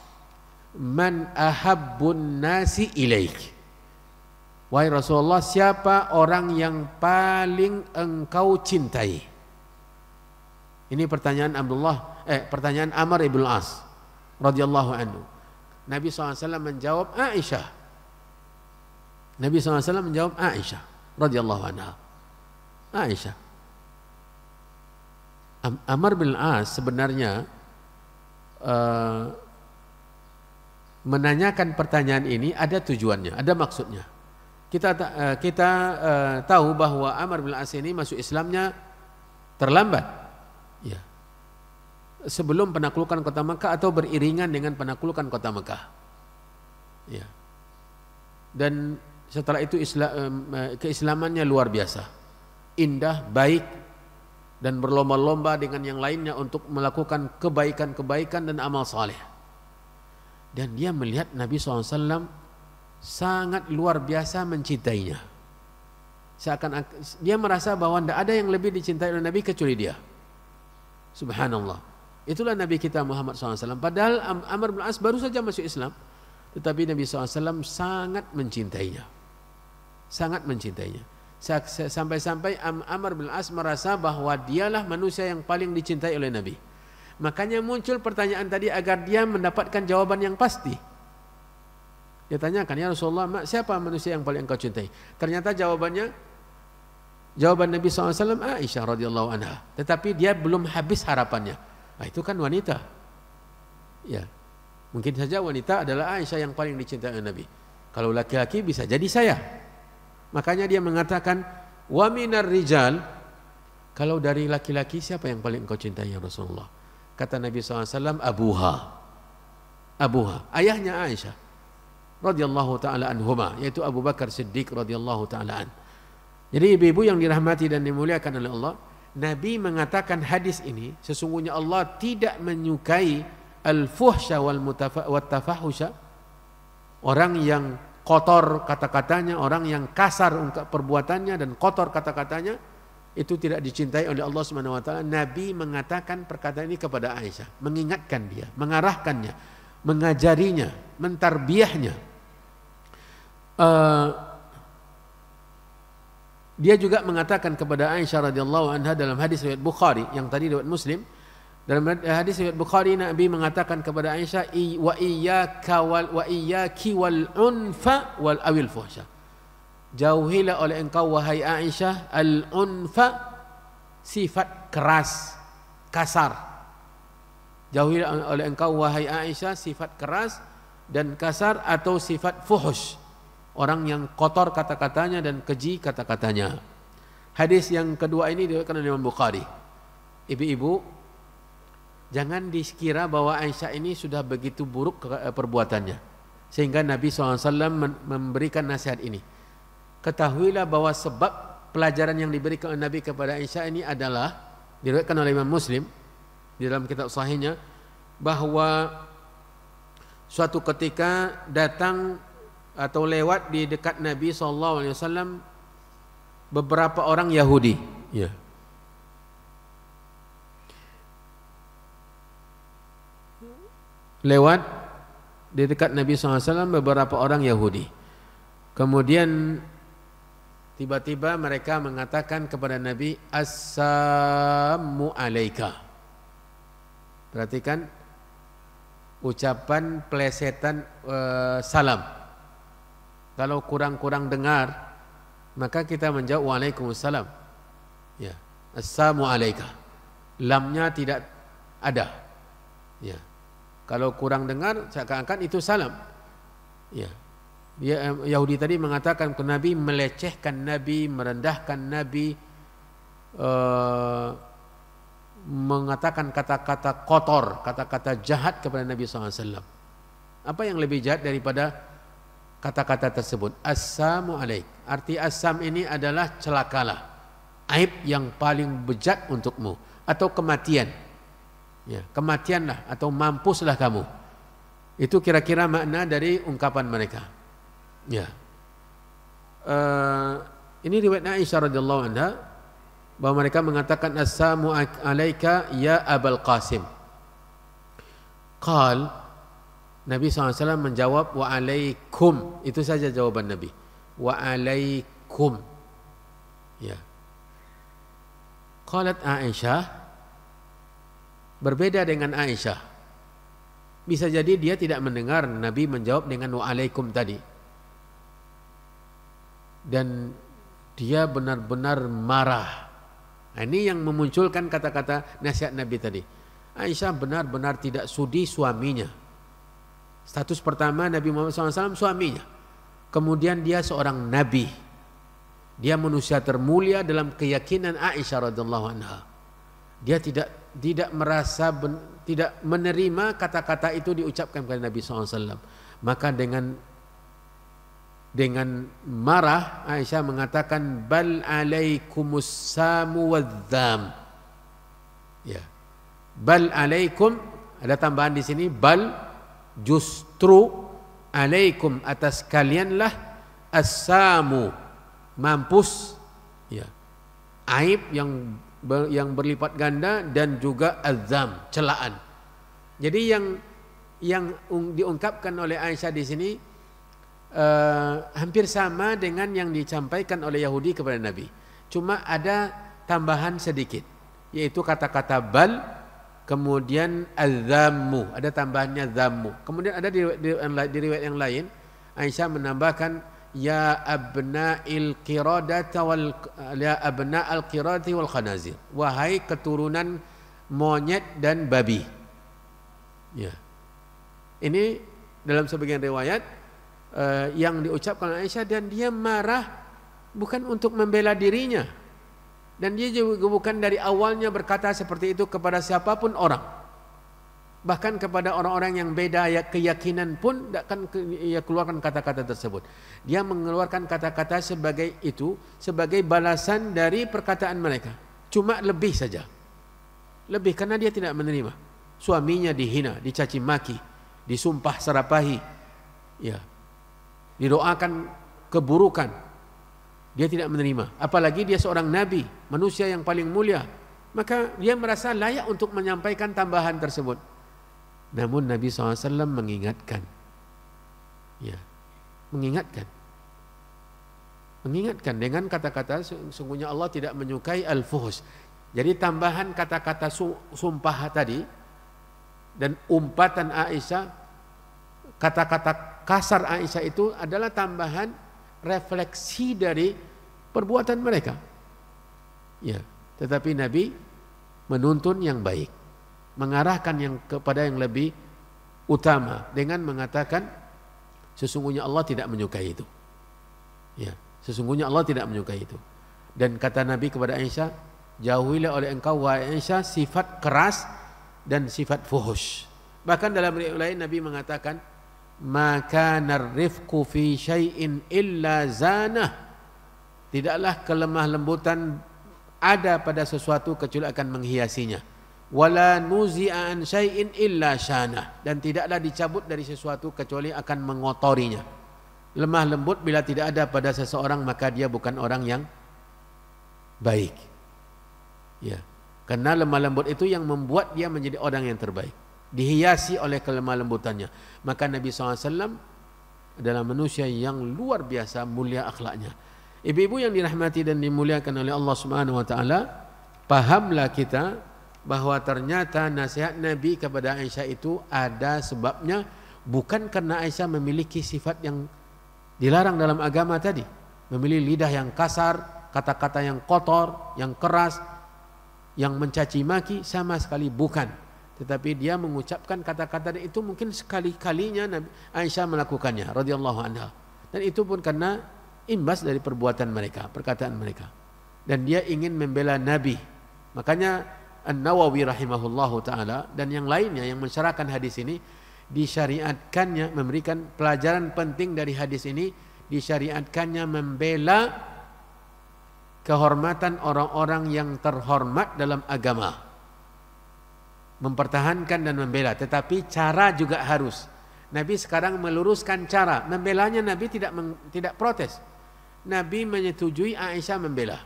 man ahabbun nasi ilaik?" Wahai Rasulullah, siapa orang yang paling engkau cintai? Ini pertanyaan Abdullah, eh pertanyaan Amr ibn As radhiyallahu anhu. Nabi SAW menjawab Aisyah Nabi SAW menjawab Aisyah radhiyallahu anha. Aisyah. Amr bin As sebenarnya uh, menanyakan pertanyaan ini ada tujuannya, ada maksudnya. Kita uh, kita uh, tahu bahwa Amr bin As ini masuk Islamnya terlambat. Ya. Sebelum penaklukan kota Mekah atau beriringan dengan penaklukan kota Mekah. Ya. Dan setelah itu eh, keislamannya luar biasa indah baik dan berlomba-lomba dengan yang lainnya untuk melakukan kebaikan-kebaikan dan amal saleh dan dia melihat Nabi SAW sangat luar biasa mencintainya seakan dia merasa bahwa tidak ada yang lebih dicintai oleh Nabi kecuali dia subhanallah itulah Nabi kita Muhammad SAW padahal Amr bin As baru saja masuk Islam tetapi Nabi SAW sangat mencintainya sangat mencintainya. Sampai-sampai Amr bin As merasa bahwa dialah manusia yang paling dicintai oleh Nabi. Makanya muncul pertanyaan tadi agar dia mendapatkan jawaban yang pasti. Dia tanyakan, ya Rasulullah, siapa manusia yang paling engkau cintai? Ternyata jawabannya, jawaban Nabi SAW, Aisyah radhiyallahu anha. Tetapi dia belum habis harapannya. Nah, itu kan wanita. Ya, mungkin saja wanita adalah Aisyah yang paling dicintai oleh Nabi. Kalau laki-laki bisa jadi saya. Makanya dia mengatakan wa minar rijal kalau dari laki-laki siapa yang paling engkau cintai ya Rasulullah? Kata Nabi SAW, Abuha. Abuha, ayahnya Aisyah radhiyallahu taala anhuma yaitu Abu Bakar Siddiq radhiyallahu taala an. Jadi ibu-ibu yang dirahmati dan dimuliakan oleh Allah, Nabi mengatakan hadis ini sesungguhnya Allah tidak menyukai al-fuhsya wal mutafahusya orang yang kotor kata-katanya, orang yang kasar untuk perbuatannya dan kotor kata-katanya itu tidak dicintai oleh Allah Subhanahu wa taala. Nabi mengatakan perkataan ini kepada Aisyah, mengingatkan dia, mengarahkannya, mengajarinya, mentarbiahnya. Uh, dia juga mengatakan kepada Aisyah radhiyallahu anha dalam hadis riwayat Bukhari yang tadi riwayat Muslim, dalam hadis riwayat Bukhari Nabi mengatakan kepada Aisyah wa iyyaka wal wa iyyaki wal unfa wal awil fuhsya. Jauhilah oleh engkau wahai Aisyah al unfa sifat keras, kasar. Jauhilah oleh engkau wahai Aisyah sifat keras dan kasar atau sifat fuhsh. Orang yang kotor kata-katanya dan keji kata-katanya. Hadis yang kedua ini diriwayatkan oleh Imam Bukhari. Ibu-ibu Jangan dikira bahwa Aisyah ini sudah begitu buruk eh, perbuatannya. Sehingga Nabi SAW memberikan nasihat ini. Ketahuilah bahwa sebab pelajaran yang diberikan oleh Nabi kepada Aisyah ini adalah diriwayatkan oleh Imam Muslim di dalam kitab sahihnya bahwa suatu ketika datang atau lewat di dekat Nabi SAW beberapa orang Yahudi. Ya. lewat di dekat Nabi SAW beberapa orang Yahudi. Kemudian tiba-tiba mereka mengatakan kepada Nabi Assalamu alaika. Perhatikan ucapan plesetan eh, salam. Kalau kurang-kurang dengar maka kita menjawab waalaikumsalam. Ya, assamu alaika. Lamnya tidak ada. Ya. Kalau kurang dengar seakan-akan itu salam. Ya. ya. Yahudi tadi mengatakan ke Nabi melecehkan Nabi, merendahkan Nabi eh, mengatakan kata-kata kotor, kata-kata jahat kepada Nabi SAW. Apa yang lebih jahat daripada kata-kata tersebut? Assamu alaik. Arti asam ini adalah celakalah. Aib yang paling bejat untukmu atau kematian Ya, kematianlah atau mampuslah kamu. Itu kira-kira makna dari ungkapan mereka. Ya. Uh, ini riwayat Aisyah radhiyallahu anha bahwa mereka mengatakan assamu alaika ya Abul Qasim. Qal Nabi SAW menjawab wa alaikum. Itu saja jawaban Nabi. Wa alaikum. Ya. Qalat Aisyah Berbeda dengan Aisyah. Bisa jadi dia tidak mendengar Nabi menjawab dengan wa'alaikum tadi. Dan dia benar-benar marah. Nah, ini yang memunculkan kata-kata nasihat Nabi tadi. Aisyah benar-benar tidak sudi suaminya. Status pertama Nabi Muhammad SAW suaminya. Kemudian dia seorang nabi dia manusia termulia dalam keyakinan Aisyah radhiallahu anha. Dia tidak tidak merasa ben, tidak menerima kata-kata itu diucapkan kepada Nabi SAW maka dengan dengan marah Aisyah mengatakan bal alaikumus samu wadzam ya bal alaikum ada tambahan di sini bal justru alaikum atas kalianlah asamu mampus ya aib yang yang berlipat ganda dan juga azam celaan. Jadi yang yang diungkapkan oleh Aisyah di sini eh, hampir sama dengan yang dicampaikan oleh Yahudi kepada Nabi. Cuma ada tambahan sedikit, yaitu kata-kata bal, kemudian azamu, ada tambahannya azamu. Kemudian ada di, di riwayat yang lain, Aisyah menambahkan ya abna'il qiradata wal ya abna'al qirati wal khanazir wahai keturunan monyet dan babi ya ini dalam sebagian riwayat eh, yang diucapkan Aisyah dan dia marah bukan untuk membela dirinya dan dia juga bukan dari awalnya berkata seperti itu kepada siapapun orang bahkan kepada orang-orang yang beda ya keyakinan pun tidak akan ke, ya keluarkan kata-kata tersebut. Dia mengeluarkan kata-kata sebagai itu sebagai balasan dari perkataan mereka. Cuma lebih saja. Lebih karena dia tidak menerima. Suaminya dihina, dicaci maki, disumpah serapahi. Ya. Didoakan keburukan. Dia tidak menerima. Apalagi dia seorang nabi, manusia yang paling mulia. Maka dia merasa layak untuk menyampaikan tambahan tersebut namun Nabi SAW mengingatkan. Ya, mengingatkan. Mengingatkan dengan kata-kata sungguhnya Allah tidak menyukai al-fuhus. Jadi tambahan kata-kata sumpah tadi dan umpatan Aisyah, kata-kata kasar Aisyah itu adalah tambahan refleksi dari perbuatan mereka. Ya, tetapi Nabi menuntun yang baik mengarahkan yang kepada yang lebih utama dengan mengatakan sesungguhnya Allah tidak menyukai itu. Ya, sesungguhnya Allah tidak menyukai itu. Dan kata Nabi kepada Aisyah, jauhilah oleh engkau wahai Aisyah sifat keras dan sifat fuhush. Bahkan dalam riwayat lain Nabi mengatakan, maka narifku fi syai'in illa zana Tidaklah kelemah lembutan ada pada sesuatu kecuali akan menghiasinya wala nuzi'a an syai'in illa syanah dan tidaklah dicabut dari sesuatu kecuali akan mengotorinya lemah lembut bila tidak ada pada seseorang maka dia bukan orang yang baik ya karena lemah lembut itu yang membuat dia menjadi orang yang terbaik dihiasi oleh kelemah lembutannya maka Nabi SAW adalah manusia yang luar biasa mulia akhlaknya ibu-ibu yang dirahmati dan dimuliakan oleh Allah Subhanahu wa taala pahamlah kita bahwa ternyata nasihat Nabi kepada Aisyah itu ada sebabnya bukan karena Aisyah memiliki sifat yang dilarang dalam agama tadi, memilih lidah yang kasar, kata-kata yang kotor, yang keras, yang mencaci maki sama sekali bukan. Tetapi dia mengucapkan kata-kata itu mungkin sekali-kalinya Nabi Aisyah melakukannya radhiyallahu anha. Dan itu pun karena imbas dari perbuatan mereka, perkataan mereka. Dan dia ingin membela Nabi. Makanya An-Nawawi rahimahullahu taala dan yang lainnya yang mensyarahkan hadis ini disyariatkannya memberikan pelajaran penting dari hadis ini disyariatkannya membela kehormatan orang-orang yang terhormat dalam agama mempertahankan dan membela tetapi cara juga harus Nabi sekarang meluruskan cara membelanya Nabi tidak tidak protes Nabi menyetujui Aisyah membela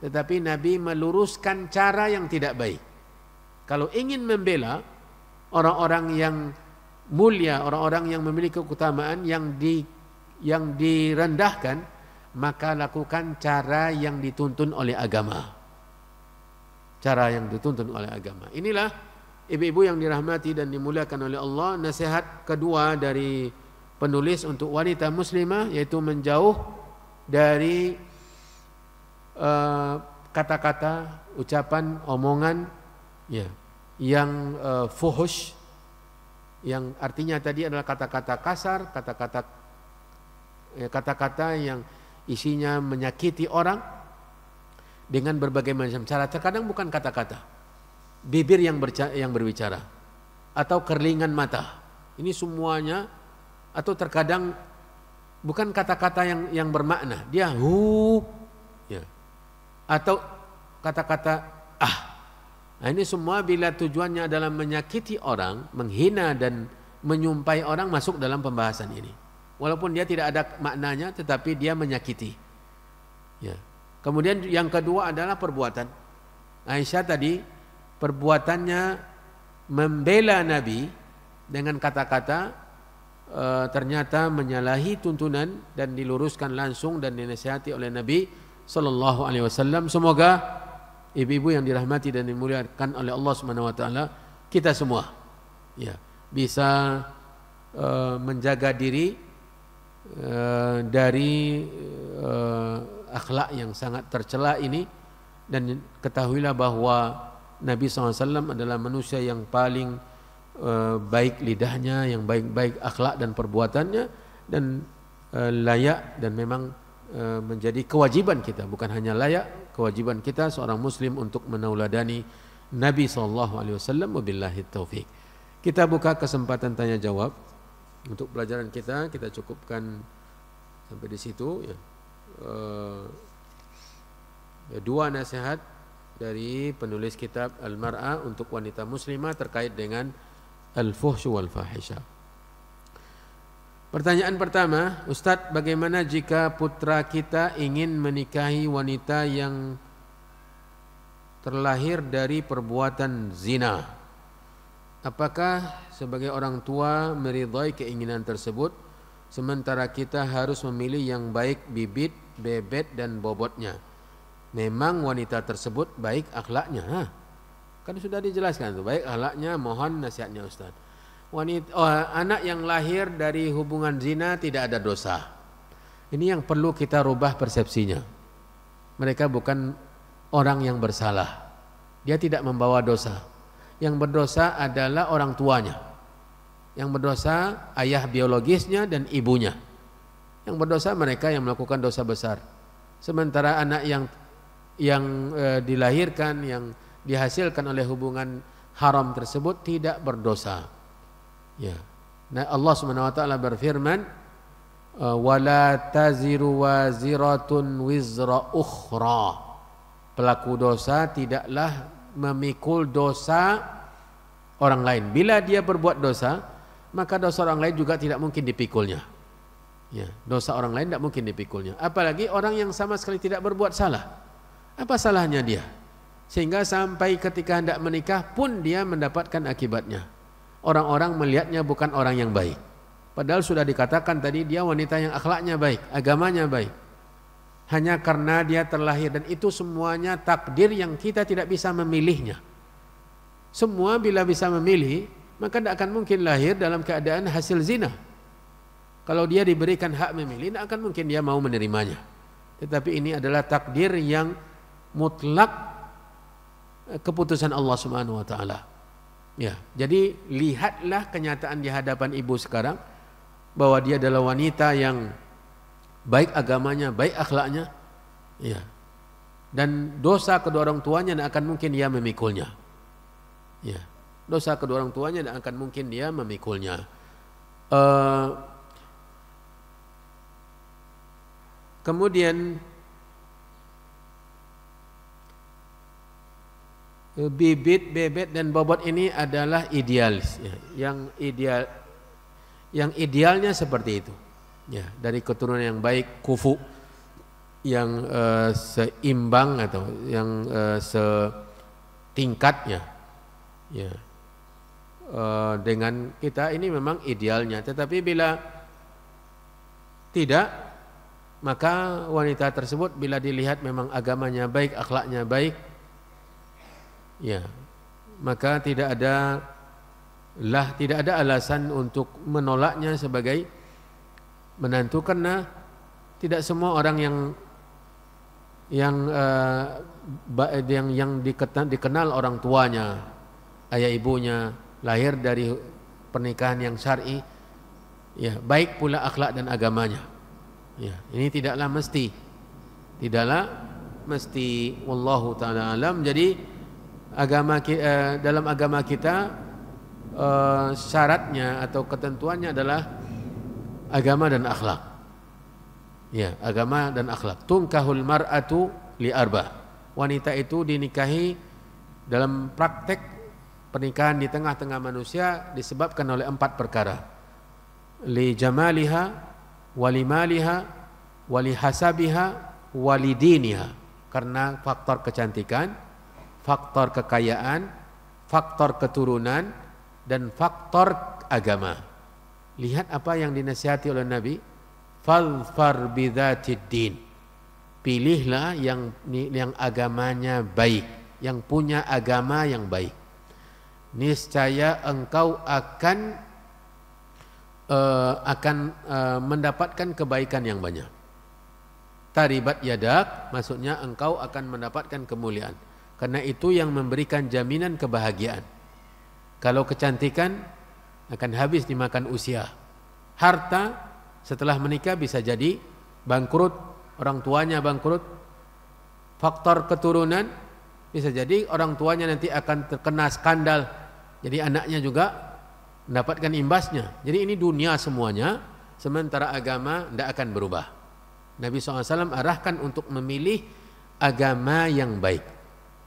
tetapi Nabi meluruskan cara yang tidak baik. Kalau ingin membela orang-orang yang mulia, orang-orang yang memiliki keutamaan yang di yang direndahkan, maka lakukan cara yang dituntun oleh agama. Cara yang dituntun oleh agama. Inilah ibu-ibu yang dirahmati dan dimuliakan oleh Allah, nasihat kedua dari penulis untuk wanita muslimah yaitu menjauh dari Eh, kata-kata, uh, ucapan, omongan ya yang uh, fuhush yang artinya tadi adalah kata-kata kasar, kata-kata ya, kata-kata yang isinya menyakiti orang dengan berbagai macam cara. Terkadang bukan kata-kata, bibir yang berca yang berbicara atau kerlingan mata. Ini semuanya atau terkadang bukan kata-kata yang yang bermakna. Dia hu ya atau kata-kata ah. Nah, ini semua bila tujuannya adalah menyakiti orang, menghina dan menyumpai orang masuk dalam pembahasan ini. Walaupun dia tidak ada maknanya tetapi dia menyakiti. Ya. Kemudian yang kedua adalah perbuatan. Aisyah tadi perbuatannya membela Nabi dengan kata-kata e, ternyata menyalahi tuntunan dan diluruskan langsung dan dinasihati oleh Nabi Sallallahu Alaihi Wasallam. Semoga ibu-ibu yang dirahmati dan dimuliakan oleh Allah Subhanahu Wa Taala kita semua ya bisa uh, menjaga diri uh, dari uh, akhlak yang sangat tercela ini dan ketahuilah bahwa Nabi SAW adalah manusia yang paling baik lidahnya, yang baik-baik akhlak dan perbuatannya dan layak dan memang E, menjadi kewajiban kita bukan hanya layak kewajiban kita seorang muslim untuk menauladani Nabi sallallahu alaihi wasallam wabillahi taufik. Kita buka kesempatan tanya jawab untuk pelajaran kita kita cukupkan sampai di situ ya. E, ya, dua nasihat dari penulis kitab Al-Mar'a untuk wanita muslimah terkait dengan al-fuhsy wal fahisyah. Pertanyaan pertama, Ustadz bagaimana jika putra kita ingin menikahi wanita yang terlahir dari perbuatan zina? Apakah sebagai orang tua meridhai keinginan tersebut sementara kita harus memilih yang baik bibit, bebet dan bobotnya? Memang wanita tersebut baik akhlaknya. Hah? Kan sudah dijelaskan itu, baik akhlaknya mohon nasihatnya Ustadz wanita oh, anak yang lahir dari hubungan zina tidak ada dosa. Ini yang perlu kita rubah persepsinya. Mereka bukan orang yang bersalah. Dia tidak membawa dosa. Yang berdosa adalah orang tuanya. Yang berdosa ayah biologisnya dan ibunya. Yang berdosa mereka yang melakukan dosa besar. Sementara anak yang yang e, dilahirkan yang dihasilkan oleh hubungan haram tersebut tidak berdosa. Ya. Nah, Allah Subhanahu wa taala berfirman, eh, "Wala taziru waziratun wizra ukhra." Pelaku dosa tidaklah memikul dosa orang lain. Bila dia berbuat dosa, maka dosa orang lain juga tidak mungkin dipikulnya. Ya, dosa orang lain tidak mungkin dipikulnya. Apalagi orang yang sama sekali tidak berbuat salah. Apa salahnya dia? Sehingga sampai ketika hendak menikah pun dia mendapatkan akibatnya orang-orang melihatnya bukan orang yang baik. Padahal sudah dikatakan tadi dia wanita yang akhlaknya baik, agamanya baik. Hanya karena dia terlahir dan itu semuanya takdir yang kita tidak bisa memilihnya. Semua bila bisa memilih, maka tidak akan mungkin lahir dalam keadaan hasil zina. Kalau dia diberikan hak memilih, tidak akan mungkin dia mau menerimanya. Tetapi ini adalah takdir yang mutlak eh, keputusan Allah Subhanahu wa taala. Ya, jadi lihatlah kenyataan di hadapan ibu sekarang bahwa dia adalah wanita yang baik agamanya, baik akhlaknya. Ya. Dan dosa kedua orang tuanya tidak akan mungkin dia memikulnya. Ya. Dosa kedua orang tuanya tidak akan mungkin dia memikulnya. Uh, kemudian Eh, bibit, bebek dan bobot ini adalah idealis ya. Yang ideal yang idealnya seperti itu. Ya, dari keturunan yang baik, kufu yang uh, seimbang atau yang uh, setingkatnya. Ya. Uh, dengan kita ini memang idealnya, tetapi bila tidak maka wanita tersebut bila dilihat memang agamanya baik, akhlaknya baik, ya maka tidak ada lah tidak ada alasan untuk menolaknya sebagai menantu karena tidak semua orang yang yang uh, yang yang dikenal, dikenal orang tuanya ayah ibunya lahir dari pernikahan yang syar'i ya baik pula akhlak dan agamanya ya ini tidaklah mesti tidaklah mesti wallahu taala alam jadi agama eh, dalam agama kita eh, syaratnya atau ketentuannya adalah agama dan akhlak. Ya, agama dan akhlak. Tungkahul mar'atu li arba. Wanita itu dinikahi dalam praktek pernikahan di tengah-tengah manusia disebabkan oleh empat perkara. Li jamaliha, wali wali maliha, walimaliha, wali diniha. Karena faktor kecantikan, faktor kekayaan, faktor keturunan, dan faktor agama. Lihat apa yang dinasihati oleh Nabi. Falfar din, Pilihlah yang yang agamanya baik, yang punya agama yang baik. Niscaya engkau akan eh, akan eh, mendapatkan kebaikan yang banyak. Taribat yadak maksudnya engkau akan mendapatkan kemuliaan karena itu yang memberikan jaminan kebahagiaan. Kalau kecantikan akan habis dimakan usia. Harta setelah menikah bisa jadi bangkrut, orang tuanya bangkrut. Faktor keturunan bisa jadi orang tuanya nanti akan terkena skandal. Jadi anaknya juga mendapatkan imbasnya. Jadi ini dunia semuanya, sementara agama tidak akan berubah. Nabi SAW arahkan untuk memilih agama yang baik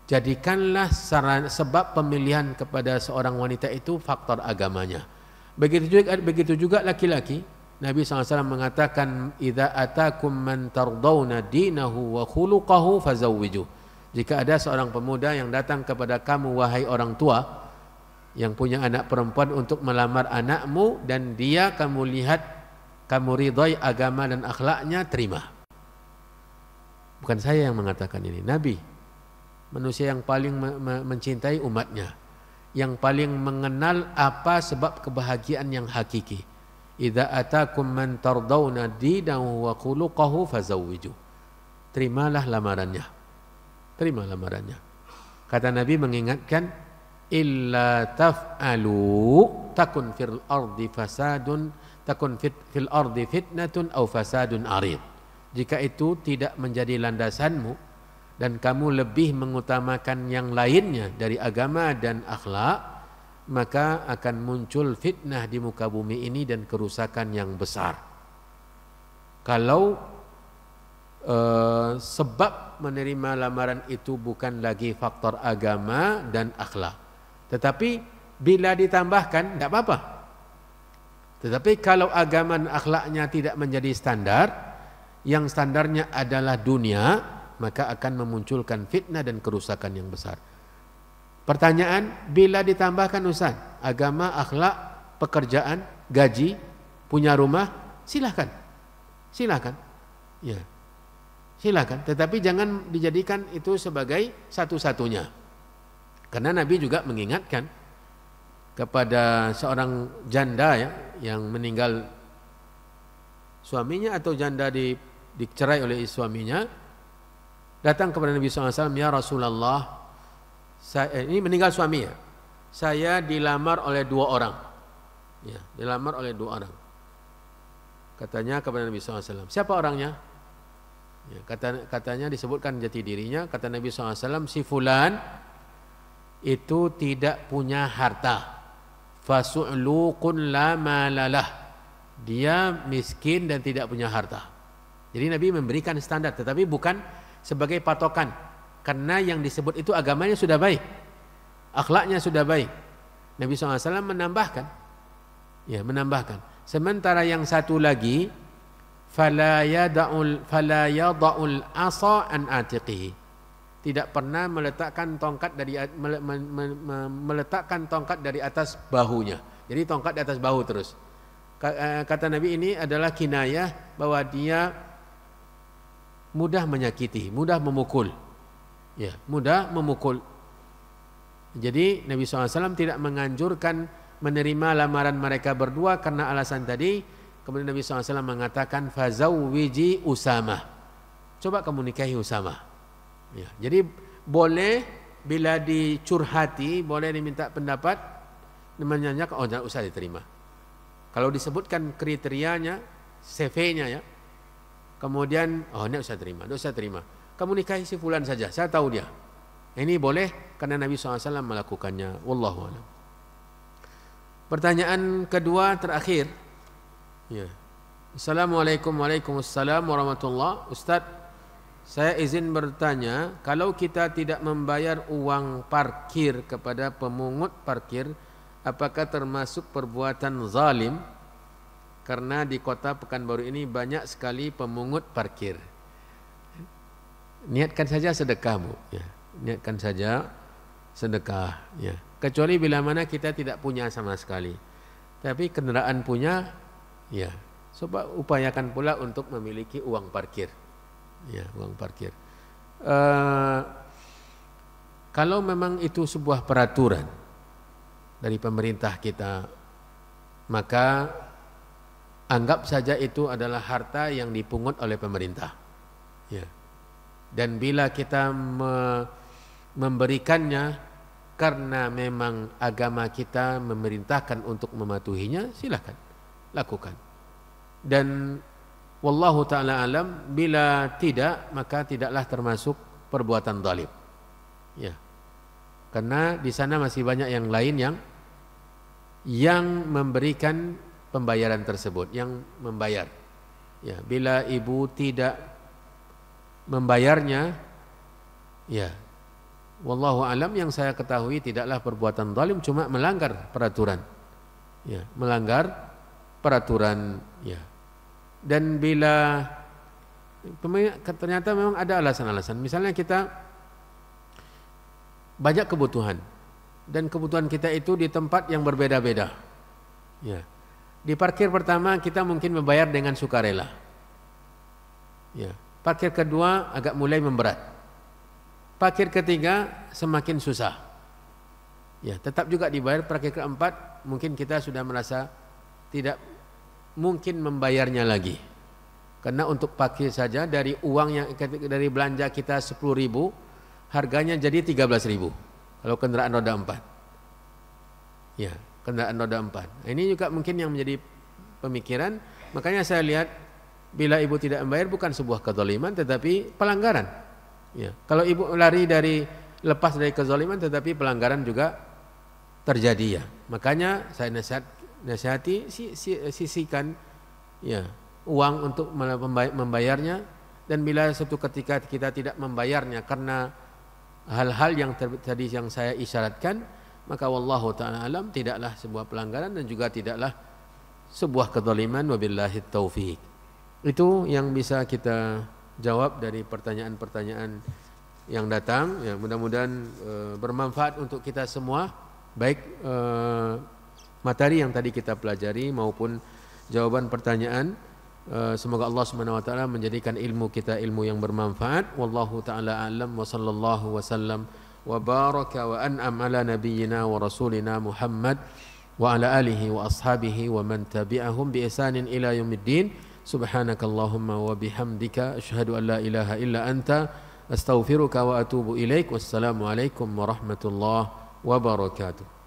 jadikanlah saran, sebab pemilihan kepada seorang wanita itu faktor agamanya. Begitu juga begitu juga laki-laki. Nabi SAW mengatakan idza atakum man tardawna dinahu wa khuluquhu fazawwiju. Jika ada seorang pemuda yang datang kepada kamu wahai orang tua yang punya anak perempuan untuk melamar anakmu dan dia kamu lihat kamu ridhoi agama dan akhlaknya terima. Bukan saya yang mengatakan ini, Nabi manusia yang paling mencintai umatnya yang paling mengenal apa sebab kebahagiaan yang hakiki idza atakum man tardawna dinahu wa khuluquhu fazawwiju terimalah lamarannya terima lamarannya kata nabi mengingatkan illa taf'alu takun fil ardi fasadun takun fit, fil ardi fitnatun au fasadun arid jika itu tidak menjadi landasanmu dan kamu lebih mengutamakan yang lainnya dari agama dan akhlak, maka akan muncul fitnah di muka bumi ini dan kerusakan yang besar. Kalau eh, sebab menerima lamaran itu bukan lagi faktor agama dan akhlak, tetapi bila ditambahkan tidak apa-apa. Tetapi kalau agama dan akhlaknya tidak menjadi standar, yang standarnya adalah dunia, maka akan memunculkan fitnah dan kerusakan yang besar. Pertanyaan, bila ditambahkan Ustaz, agama, akhlak, pekerjaan, gaji, punya rumah, silahkan. Silahkan. Ya. Silahkan. Tetapi jangan dijadikan itu sebagai satu-satunya. Karena Nabi juga mengingatkan kepada seorang janda ya, yang meninggal suaminya atau janda di, dicerai oleh suaminya, datang kepada Nabi SAW, ya Rasulullah, saya, eh, ini meninggal suaminya, saya dilamar oleh dua orang, ya, dilamar oleh dua orang. Katanya kepada Nabi SAW, siapa orangnya? Ya, kata, katanya disebutkan jati dirinya, kata Nabi SAW, si fulan itu tidak punya harta. Fasu'lukun la malalah. Dia miskin dan tidak punya harta. Jadi Nabi memberikan standar, tetapi bukan sebagai patokan karena yang disebut itu agamanya sudah baik akhlaknya sudah baik Nabi SAW menambahkan ya menambahkan sementara yang satu lagi fala yada'ul fala asa an atiqihi tidak pernah meletakkan tongkat dari meletakkan tongkat dari atas bahunya. Jadi tongkat di atas bahu terus. Eh, kata Nabi ini adalah kinayah bahwa dia mudah menyakiti, mudah memukul. Ya, mudah memukul. Jadi Nabi SAW tidak menganjurkan menerima lamaran mereka berdua karena alasan tadi. Kemudian Nabi SAW mengatakan fazawiji Usama. Coba kamu nikahi Usama. Ya, jadi boleh bila dicurhati, boleh diminta pendapat, namanya oh tidak usah diterima. Kalau disebutkan kriterianya, CV-nya ya, Kemudian, oh ini usah terima, tidak usah terima. Kamu nikahi si fulan saja, saya tahu dia. Ini boleh karena Nabi SAW melakukannya. Wallahu a'lam. Pertanyaan kedua terakhir. Ya. Assalamualaikum Waalaikumsalam warahmatullah. Ustaz, saya izin bertanya, kalau kita tidak membayar uang parkir kepada pemungut parkir, apakah termasuk perbuatan zalim? karena di kota Pekanbaru ini banyak sekali pemungut parkir. Niatkan saja sedekah bu, ya. niatkan saja sedekah. Ya. Kecuali bila mana kita tidak punya sama sekali, tapi kendaraan punya, ya coba upayakan pula untuk memiliki uang parkir, ya uang parkir. Uh, kalau memang itu sebuah peraturan dari pemerintah kita, maka Anggap saja itu adalah harta yang dipungut oleh pemerintah. Ya. Dan bila kita me memberikannya karena memang agama kita memerintahkan untuk mematuhinya, silakan lakukan. Dan wallahu taala alam bila tidak maka tidaklah termasuk perbuatan zalim. Ya. Karena di sana masih banyak yang lain yang yang memberikan pembayaran tersebut yang membayar. Ya, bila ibu tidak membayarnya, ya, wallahu alam yang saya ketahui tidaklah perbuatan zalim cuma melanggar peraturan. Ya, melanggar peraturan ya. Dan bila ternyata memang ada alasan-alasan. Misalnya kita banyak kebutuhan dan kebutuhan kita itu di tempat yang berbeda-beda. Ya. Di parkir pertama kita mungkin membayar dengan sukarela. Ya. Parkir kedua agak mulai memberat. Parkir ketiga semakin susah. Ya, tetap juga dibayar parkir keempat mungkin kita sudah merasa tidak mungkin membayarnya lagi. Karena untuk parkir saja dari uang yang dari belanja kita sepuluh ribu harganya jadi belas ribu kalau kendaraan roda 4. Ya, kendaraan roda empat. Ini juga mungkin yang menjadi pemikiran. Makanya saya lihat bila ibu tidak membayar bukan sebuah kezaliman tetapi pelanggaran. Ya. Kalau ibu lari dari lepas dari kezaliman tetapi pelanggaran juga terjadi ya. Makanya saya nasihat nasihati si, si, sisikan ya uang untuk membayarnya dan bila suatu ketika kita tidak membayarnya karena hal-hal yang tadi yang saya isyaratkan maka wallahu taala alam tidaklah sebuah pelanggaran dan juga tidaklah sebuah kedoliman wabillahi taufik. Itu yang bisa kita jawab dari pertanyaan-pertanyaan yang datang. Ya, mudah-mudahan e, bermanfaat untuk kita semua, baik e, materi yang tadi kita pelajari maupun jawaban pertanyaan. Eh, semoga Allah Subhanahu wa taala menjadikan ilmu kita ilmu yang bermanfaat. Wallahu taala alam wa sallallahu wasallam وبارك وأنعم على نبينا ورسولنا محمد وعلى آله وأصحابه ومن تبعهم بإحسان إلى يوم الدين سبحانك اللهم وبحمدك أشهد أن لا إله إلا أنت أستغفرك وأتوب إليك والسلام عليكم ورحمة الله وبركاته